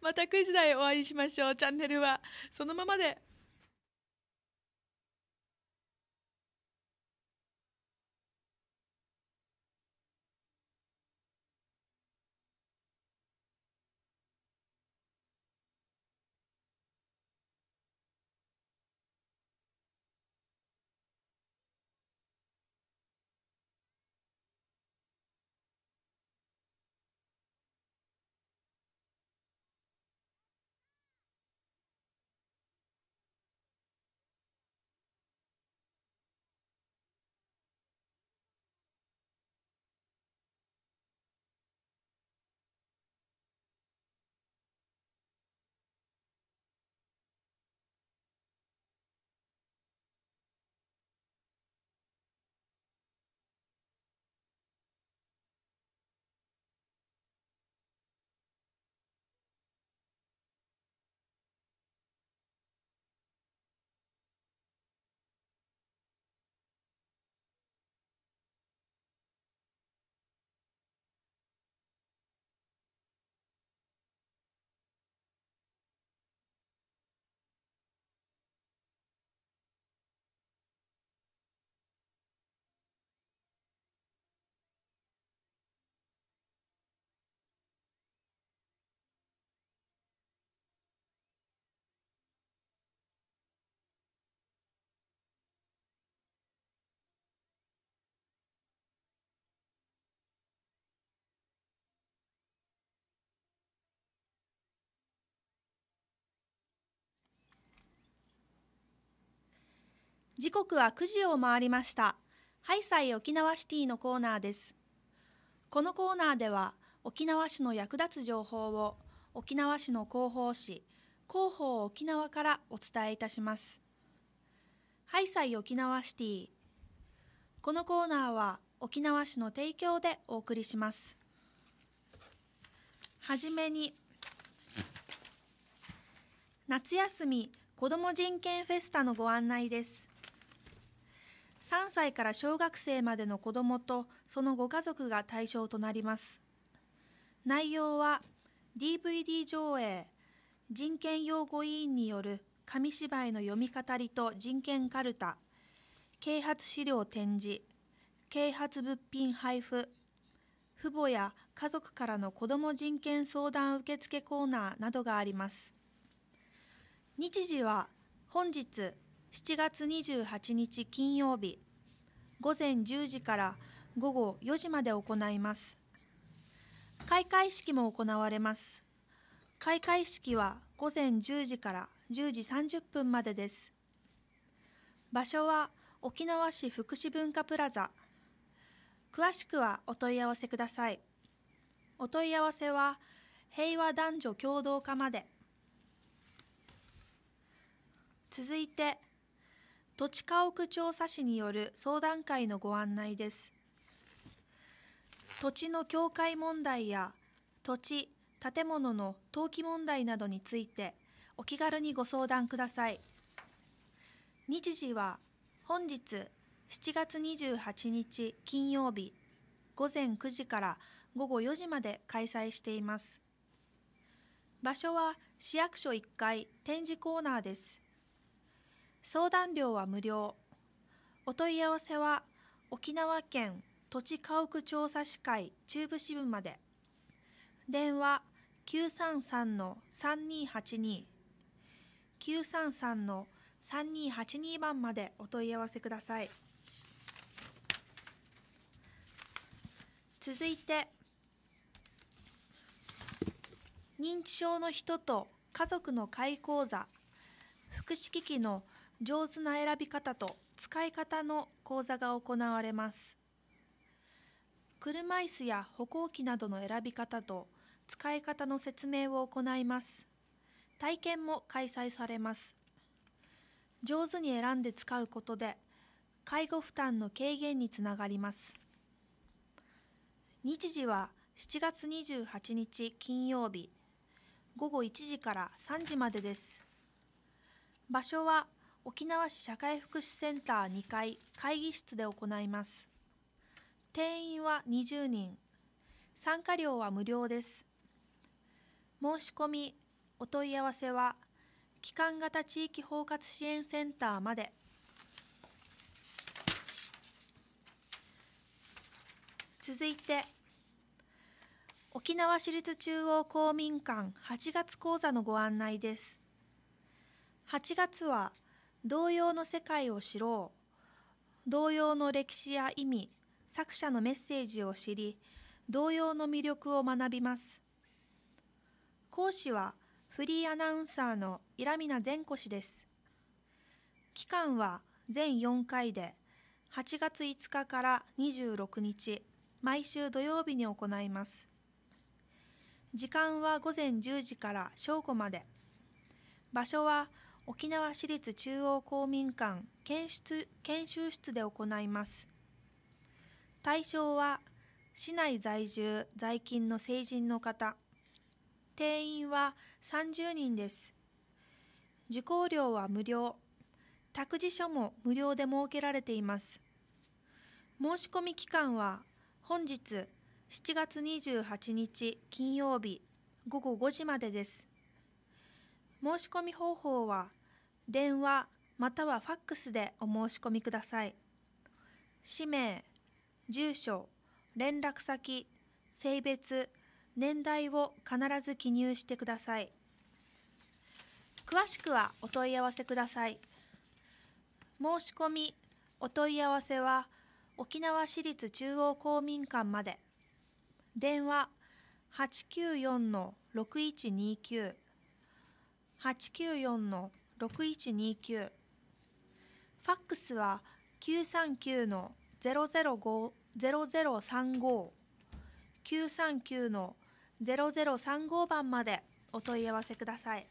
また9時台お会いしましょうチャンネルはそのままで時刻は9時を回りましたハイサイ沖縄シティのコーナーですこのコーナーでは沖縄市の役立つ情報を沖縄市の広報誌広報沖縄からお伝えいたしますハイサイ沖縄シティこのコーナーは沖縄市の提供でお送りしますはじめに夏休み子ども人権フェスタのご案内です3歳から小学生までの子どもとそのご家族が対象となります内容は DVD 上映人権擁護委員による紙芝居の読み語りと人権かるた啓発資料展示啓発物品配布父母や家族からの子ども人権相談受付コーナーなどがあります日時は本日7月28日金曜日午前10時から午後4時まで行います開会式も行われます開会式は午前10時から10時30分までです場所は沖縄市福祉文化プラザ詳しくはお問い合わせくださいお問い合わせは平和男女共同化まで続いて土地家屋調査士による相談会のご案内です。土地の境界問題や土地、建物の登記問題などについてお気軽にご相談ください。日時は本日7月28日金曜日午前9時から午後4時まで開催しています。場所は市役所1階展示コーナーです。相談料は無料お問い合わせは沖縄県土地家屋調査士会中部支部まで電話933-3282 933-3282番までお問い合わせください続いて認知症の人と家族の会講座福祉機器の上手な選び方と使い方の講座が行われます。車椅子や歩行器などの選び方と使い方の説明を行います。体験も開催されます。上手に選んで使うことで介護負担の軽減につながります。日時は7月28日金曜日午後1時から3時までです。場所は沖縄市社会福祉センター2階会議室で行います。定員は20人。参加料は無料です。申し込み、お問い合わせは、基幹型地域包括支援センターまで。続いて、沖縄市立中央公民館8月講座のご案内です。8月は、童謡の世界を知ろう童謡の歴史や意味作者のメッセージを知り童謡の魅力を学びます講師はフリーアナウンサーのイラミナ善子氏です期間は全4回で8月5日から26日毎週土曜日に行います時間は午前10時から正午まで場所は沖縄市立中央公民館研修研修室で行います。対象は市内在住在勤の成人の方。定員は30人です。受講料は無料。託児所も無料で設けられています。申し込み期間は本日7月28日金曜日午後5時までです。申し込み方法は電話またはファックスでお申し込みください氏名住所連絡先性別年代を必ず記入してください詳しくはお問い合わせください申し込みお問い合わせは沖縄市立中央公民館まで電話894の6129 894の6129ファックスは939の0035の0035番までお問い合わせください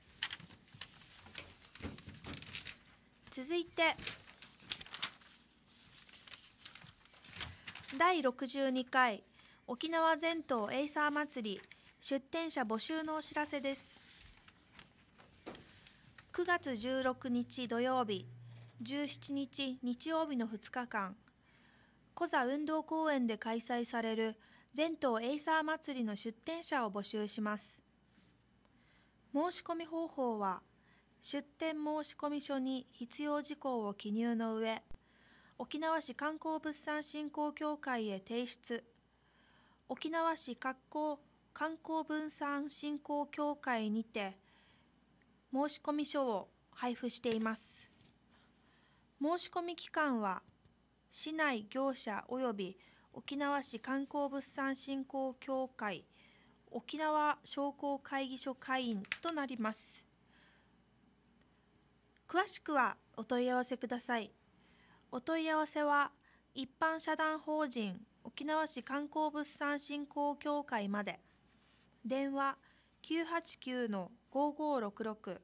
続いて第62回沖縄全島エイサー祭り出展者募集のお知らせです9月16日土曜日、17日日曜日の2日間、コザ運動公園で開催される全島エイサー祭りの出展者を募集します。申し込み方法は、出店申込書に必要事項を記入の上、沖縄市観光物産振興協会へ提出、沖縄市観光観光分散振興協会にて、申込書を配布しています。申込期間は、市内業者及び沖縄市観光物産振興協会沖縄商工会議所会員となります。詳しくはお問い合わせください。お問い合わせは、一般社団法人沖縄市観光物産振興協会まで電話九八九の5566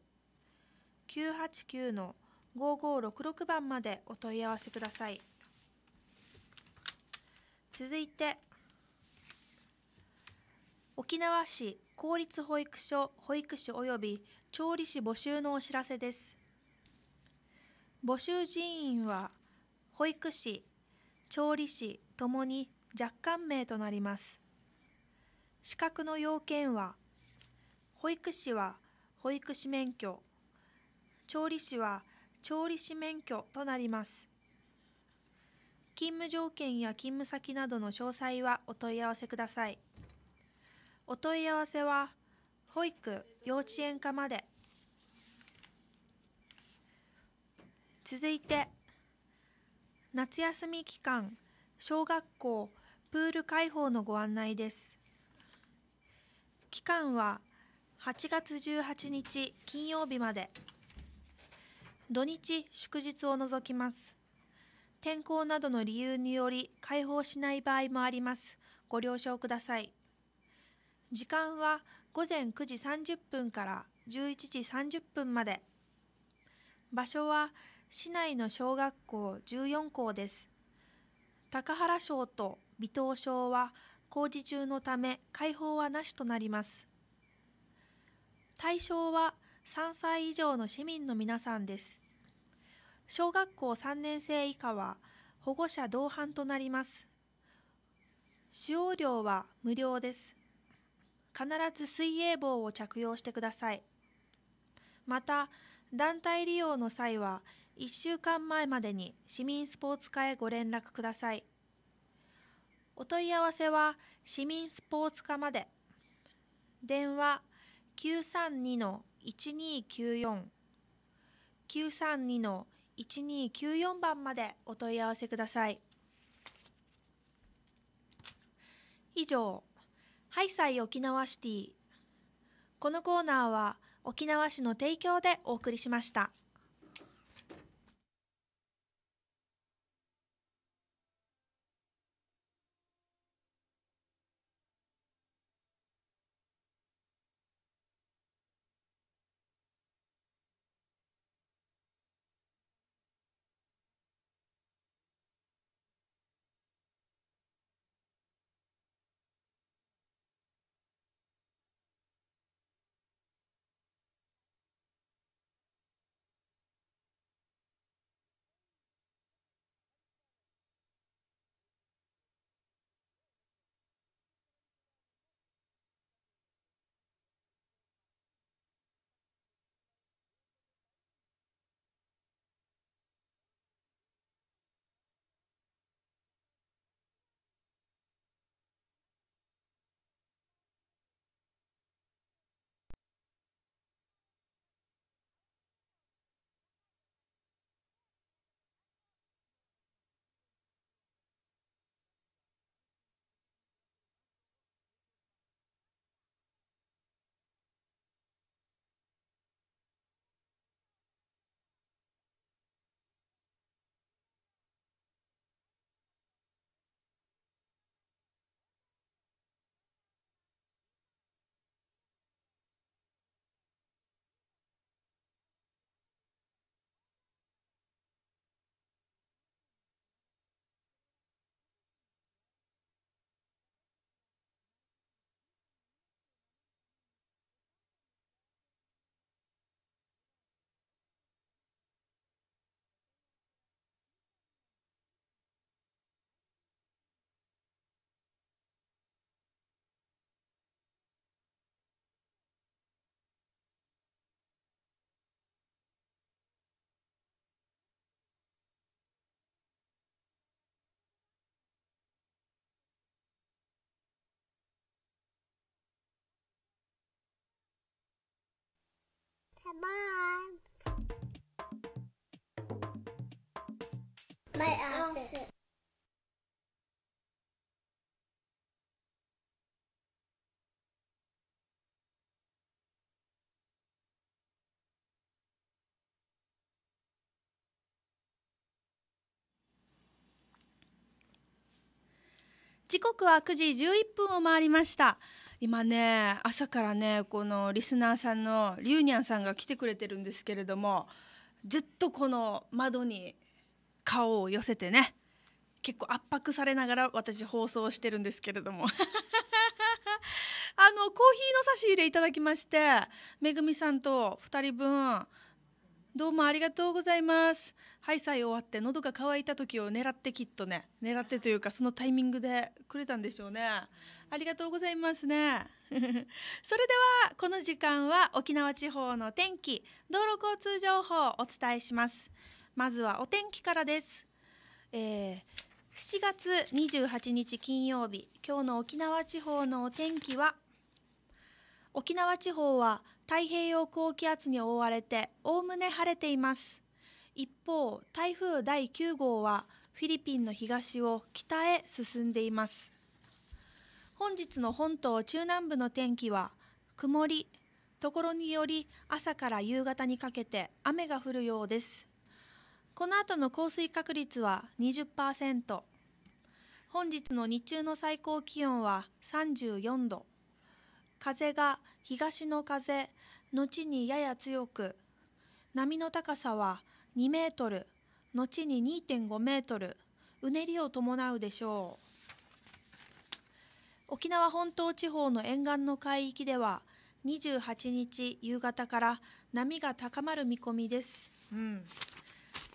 989の5566番までお問い合わせください続いて沖縄市公立保育所保育士及び調理師募集のお知らせです募集人員は保育士調理師ともに若干名となります資格の要件は保育士は保育士免許調理師は調理師免許となります勤務条件や勤務先などの詳細はお問い合わせくださいお問い合わせは保育幼稚園課まで続いて夏休み期間小学校プール開放のご案内です期間は8月18日金曜日まで土日祝日を除きます天候などの理由により開放しない場合もありますご了承ください時間は午前9時30分から11時30分まで場所は市内の小学校14校です高原賞と尾藤賞は工事中のため開放はなしとなります対象は3歳以上の市民の皆さんです。小学校3年生以下は保護者同伴となります。使用料は無料です。必ず水泳帽を着用してください。また、団体利用の際は、1週間前までに市民スポーツ課へご連絡ください。お問い合わせは市民スポーツ課まで。電話九三二の一二九四。九三二の一二九四番までお問い合わせください以上ハイサイ沖縄シティこのコーナーは沖縄市の提供でお送りしました。mind. My outfit. outfit. 時刻は9時11分を回りました今ね朝からねこのリスナーさんのリュウニャンさんが来てくれてるんですけれどもずっとこの窓に顔を寄せてね結構圧迫されながら私放送してるんですけれども あのコーヒーの差し入れいただきましてめぐみさんと2人分どうもありがとうございますハイサイ終わって喉が渇いた時を狙ってきっとね狙ってというかそのタイミングでくれたんでしょうねありがとうございますね。それではこの時間は沖縄地方の天気、道路交通情報をお伝えします。まずはお天気からです。えー、7月28日金曜日、今日の沖縄地方のお天気は沖縄地方は太平洋高気圧に覆われておおむね晴れています一方台風第9号はフィリピンの東を北へ進んでいます本日の本島中南部の天気は曇り、ところにより朝から夕方にかけて雨が降るようです。この後の降水確率は20%。本日の日中の最高気温は34度。風が東の風、後にやや強く、波の高さは2メートル、後に2.5メートル、うねりを伴うでしょう。沖縄本島地方の沿岸の海域では28日夕方から波が高まる見込みです、うん、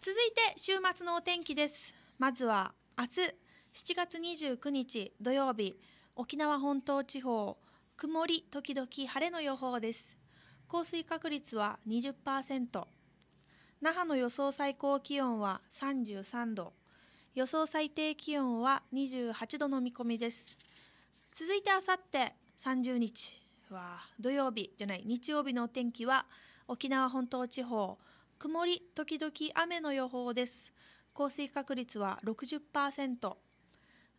続いて週末のお天気ですまずは明日7月29日土曜日沖縄本島地方曇り時々晴れの予報です降水確率は20%那覇の予想最高気温は33度予想最低気温は28度の見込みです続いてあさって30日は土曜日じゃない日曜日のお天気は沖縄本島地方曇り時々雨の予報です降水確率は60%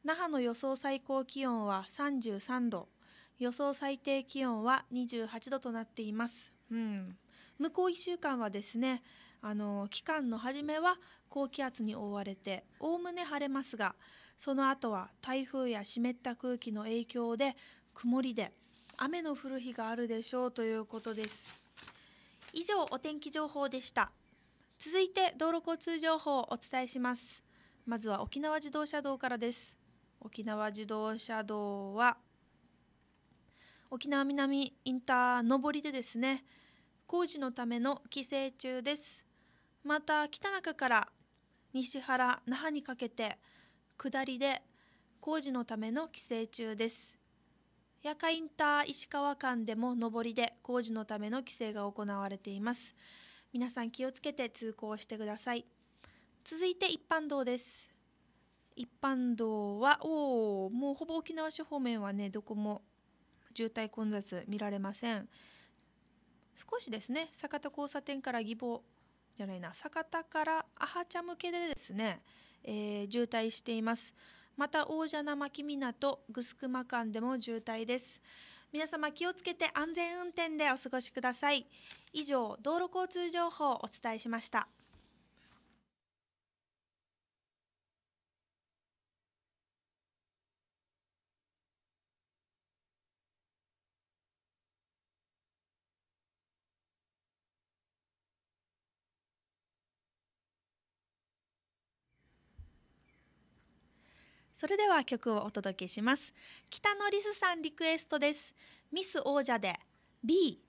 那覇の予想最高気温は33度予想最低気温は28度となっています、うん、向こう1週間はですねあの期間の初めは高気圧に覆われておおむね晴れますがその後は台風や湿った空気の影響で曇りで雨の降る日があるでしょうということです以上お天気情報でした続いて道路交通情報をお伝えしますまずは沖縄自動車道からです沖縄自動車道は沖縄南インター上りでですね工事のための規制中ですまた北中から西原那覇にかけて下りで工事のための規制中です。夜間インター石川間でも上りで工事のための規制が行われています。皆さん気をつけて通行してください。続いて一般道です。一般道は、おお、もうほぼ沖縄市方面はね、どこも渋滞混雑見られません。少しですね、酒田交差点から義母じゃないな、酒田からアハチャ向けでですね、えー、渋滞しています。また王者な牧港、グスクマ間でも渋滞です。皆様気をつけて安全運転でお過ごしください。以上、道路交通情報をお伝えしました。それでは曲をお届けします北のリスさんリクエストですミス王者で B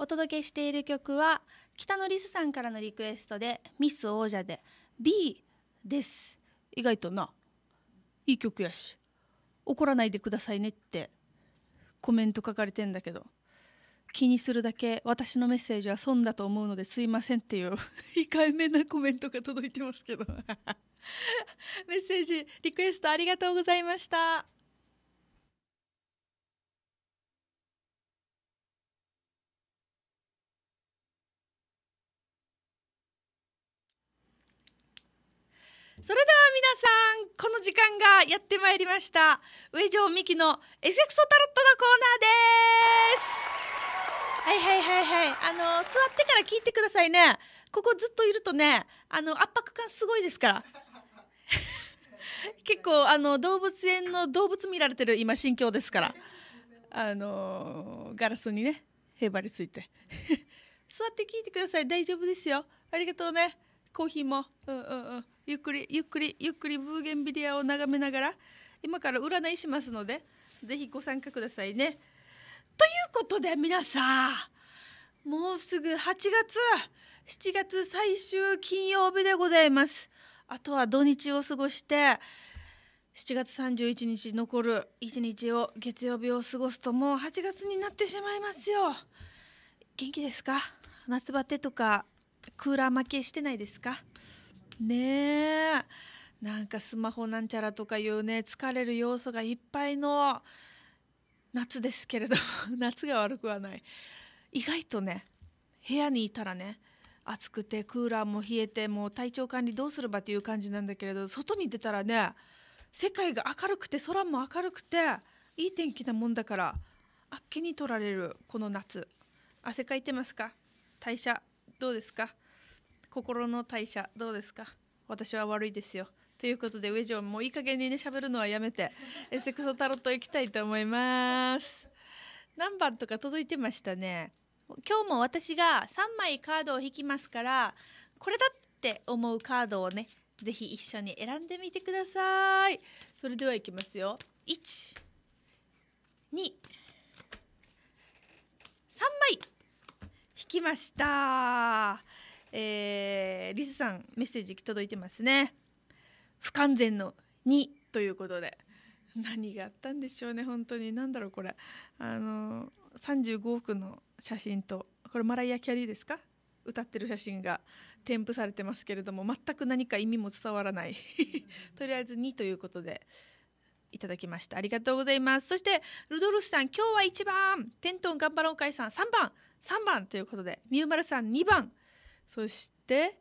お届けしている曲は北野リスさんからのリクエストでミス王者で B です意外とないい曲やし怒らないでくださいねってコメント書かれてんだけど気にするだけ私のメッセージは損だと思うのですいませんっていう控えめなコメントが届いてますけど メッセージリクエストありがとうございました。それでは皆さんこの時間がやってまいりました上条美希のエセクソタロットのコーナーですはいはいはいはいあの座ってから聞いてくださいねここずっといるとねあの圧迫感すごいですから 結構あの動物園の動物見られてる今心境ですからあのガラスにねへばりついて 座って聞いてください大丈夫ですよありがとうねコーヒーもうんうんうんゆっくりゆっくりゆっくりブーゲンビリアを眺めながら今から占いしますのでぜひご参加くださいね。ということで皆さんもうすぐ8月7月最終金曜日でございます。あとは土日を過ごして7月31日残る1日を月曜日を過ごすともう8月になってしまいますよ。元気ですか夏バテとかクーラー負けしてないですかねえなんかスマホなんちゃらとかいうね疲れる要素がいっぱいの夏ですけれども 夏が悪くはない意外とね部屋にいたらね暑くてクーラーも冷えてもう体調管理どうすればっていう感じなんだけれど外に出たらね世界が明るくて空も明るくていい天気なもんだからあっけに取られるこの夏汗かいてますか代謝どうですか心の代謝どうですか私は悪いですよということで上条もういい加減にね喋るのはやめて エセクソタロット行きたいと思います何番とか届いてましたね今日も私が3枚カードを引きますからこれだって思うカードをねぜひ一緒に選んでみてくださいそれではいきますよ1 2 3枚引きましたえー、リスさんメッセージ届いてますね不完全の2ということで何があったんでしょうね本当に何だろうこれあの35億の写真とこれマライア・キャリーですか歌ってる写真が添付されてますけれども全く何か意味も伝わらない とりあえず2ということでいただきましたありがとうございますそしてルドルフさん今日は1番テントン頑張ろういさん3番3番ということでミューマルさん2番そして、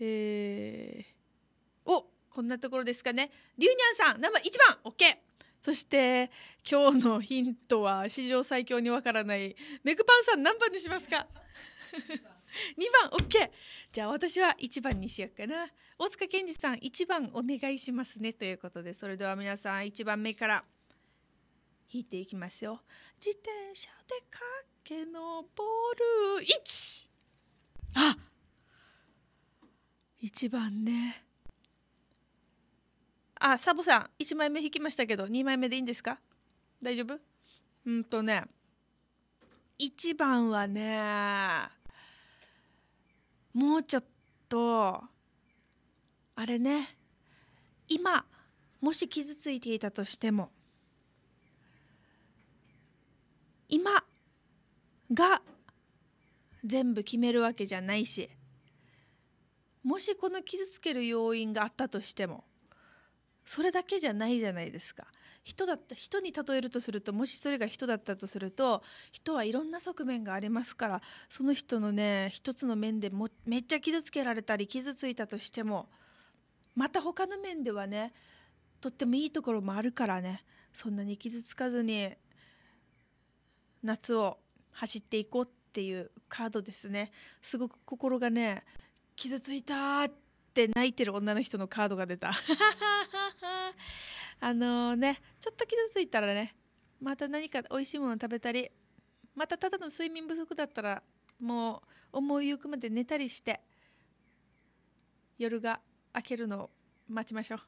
えー、おこんなところですかね。りゅうにゃんさん、生1番、OK! そして今日のヒントは史上最強にわからないメグパンさん何番にしますか2 番 OK じゃあ私は1番にしようかな大塚健二さん1番お願いしますねということでそれでは皆さん1番目から引いていきますよ自転車で駆け上る1あっ一番ねあサボさん一枚目引きましたけど二枚目でいいんですか大丈夫うんとね一番はねもうちょっとあれね今もし傷ついていたとしても今が全部決めるわけじゃないしもしこの傷つける要因があったとしてもそれだけじゃないじゃないですか人だった人に例えるとするともしそれが人だったとすると人はいろんな側面がありますからその人のね一つの面でもめっちゃ傷つけられたり傷ついたとしてもまた他の面ではねとってもいいところもあるからねそんなに傷つかずに夏を走っていこうっていうカードですねすごく心がね傷ついたって泣いてる女の人のカードが出た あのねちょっと傷ついたらねまた何か美味しいもの食べたりまたただの睡眠不足だったらもう思いゆくまで寝たりして夜が明けるのを待ちましょう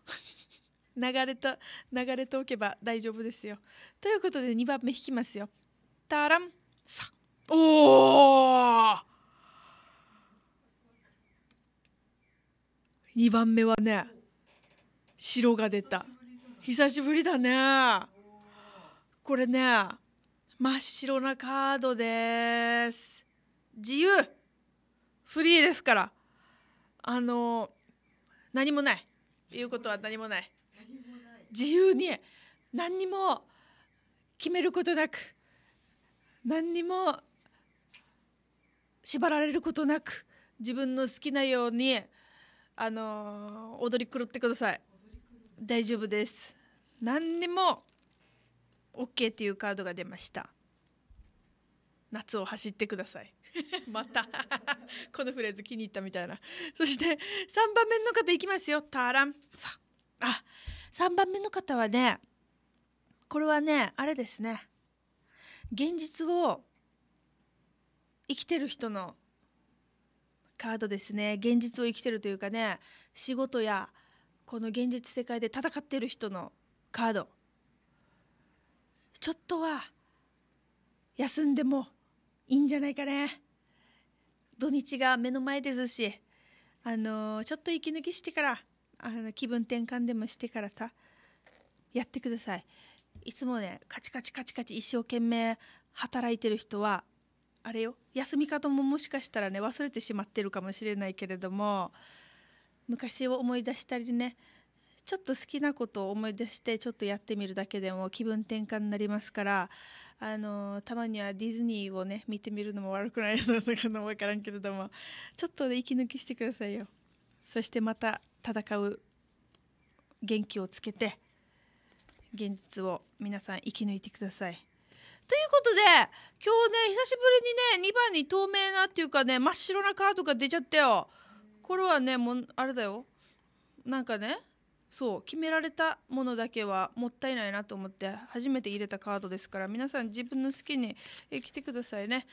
流れと流れておけば大丈夫ですよということで2番目引きますよタランさおお2番目はね白が出た久しぶりだねこれね真っ白なカードです自由フリーですからあの何もないいうことは何もない自由に何にも決めることなく何にも縛られることなく自分の好きなようにあの踊り狂ってください大丈夫です何でも OK っていうカードが出ました夏を走ってください また このフレーズ気に入ったみたいなそして3番目の方いきますよタランさあ3番目の方はねこれはねあれですね現実を生きてる人のカードですね現実を生きてるというかね仕事やこの現実世界で戦ってる人のカードちょっとは休んでもいいんじゃないかね土日が目の前ですしあのちょっと息抜きしてからあの気分転換でもしてからさやってくださいいつもねカチカチカチカチ一生懸命働いてる人はあれよ休み方ももしかしたらね忘れてしまってるかもしれないけれども昔を思い出したりねちょっと好きなことを思い出してちょっとやってみるだけでも気分転換になりますからあのたまにはディズニーをね見てみるのも悪くないそうなのも分からんけれどもちょっと、ね、息抜きしてくださいよそしてまた戦う元気をつけて現実を皆さん生き抜いてください。ということで今日ね久しぶりにね2番に透明なっていうかね真っ白なカードが出ちゃったよこれはねもうあれだよなんかねそう決められたものだけはもったいないなと思って初めて入れたカードですから皆さん自分の好きに来てくださいね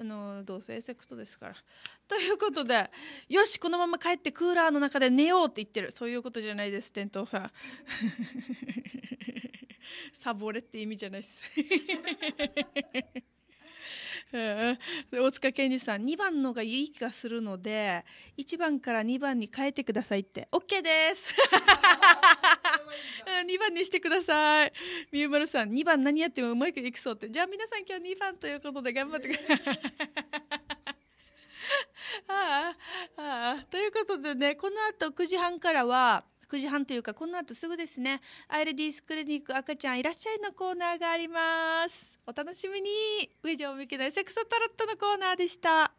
あのどうせエセクトですから。ということでよしこのまま帰ってクーラーの中で寝ようって言ってるそういうことじゃないです店頭さん。サボれって意味じゃないです 大塚健二さん2番のがいい気がするので1番から2番に変えてくださいって OK です2番にしてください三浦さん2番何やってもうまくいくそうってじゃあ皆さん今日2番ということで頑張ってくださいということでねこのあと9時半からは9時半というかこの後すぐですねアイルディスクリニック赤ちゃんいらっしゃいのコーナーがあります。お楽しみに上条向けのエセクソタロットのコーナーでした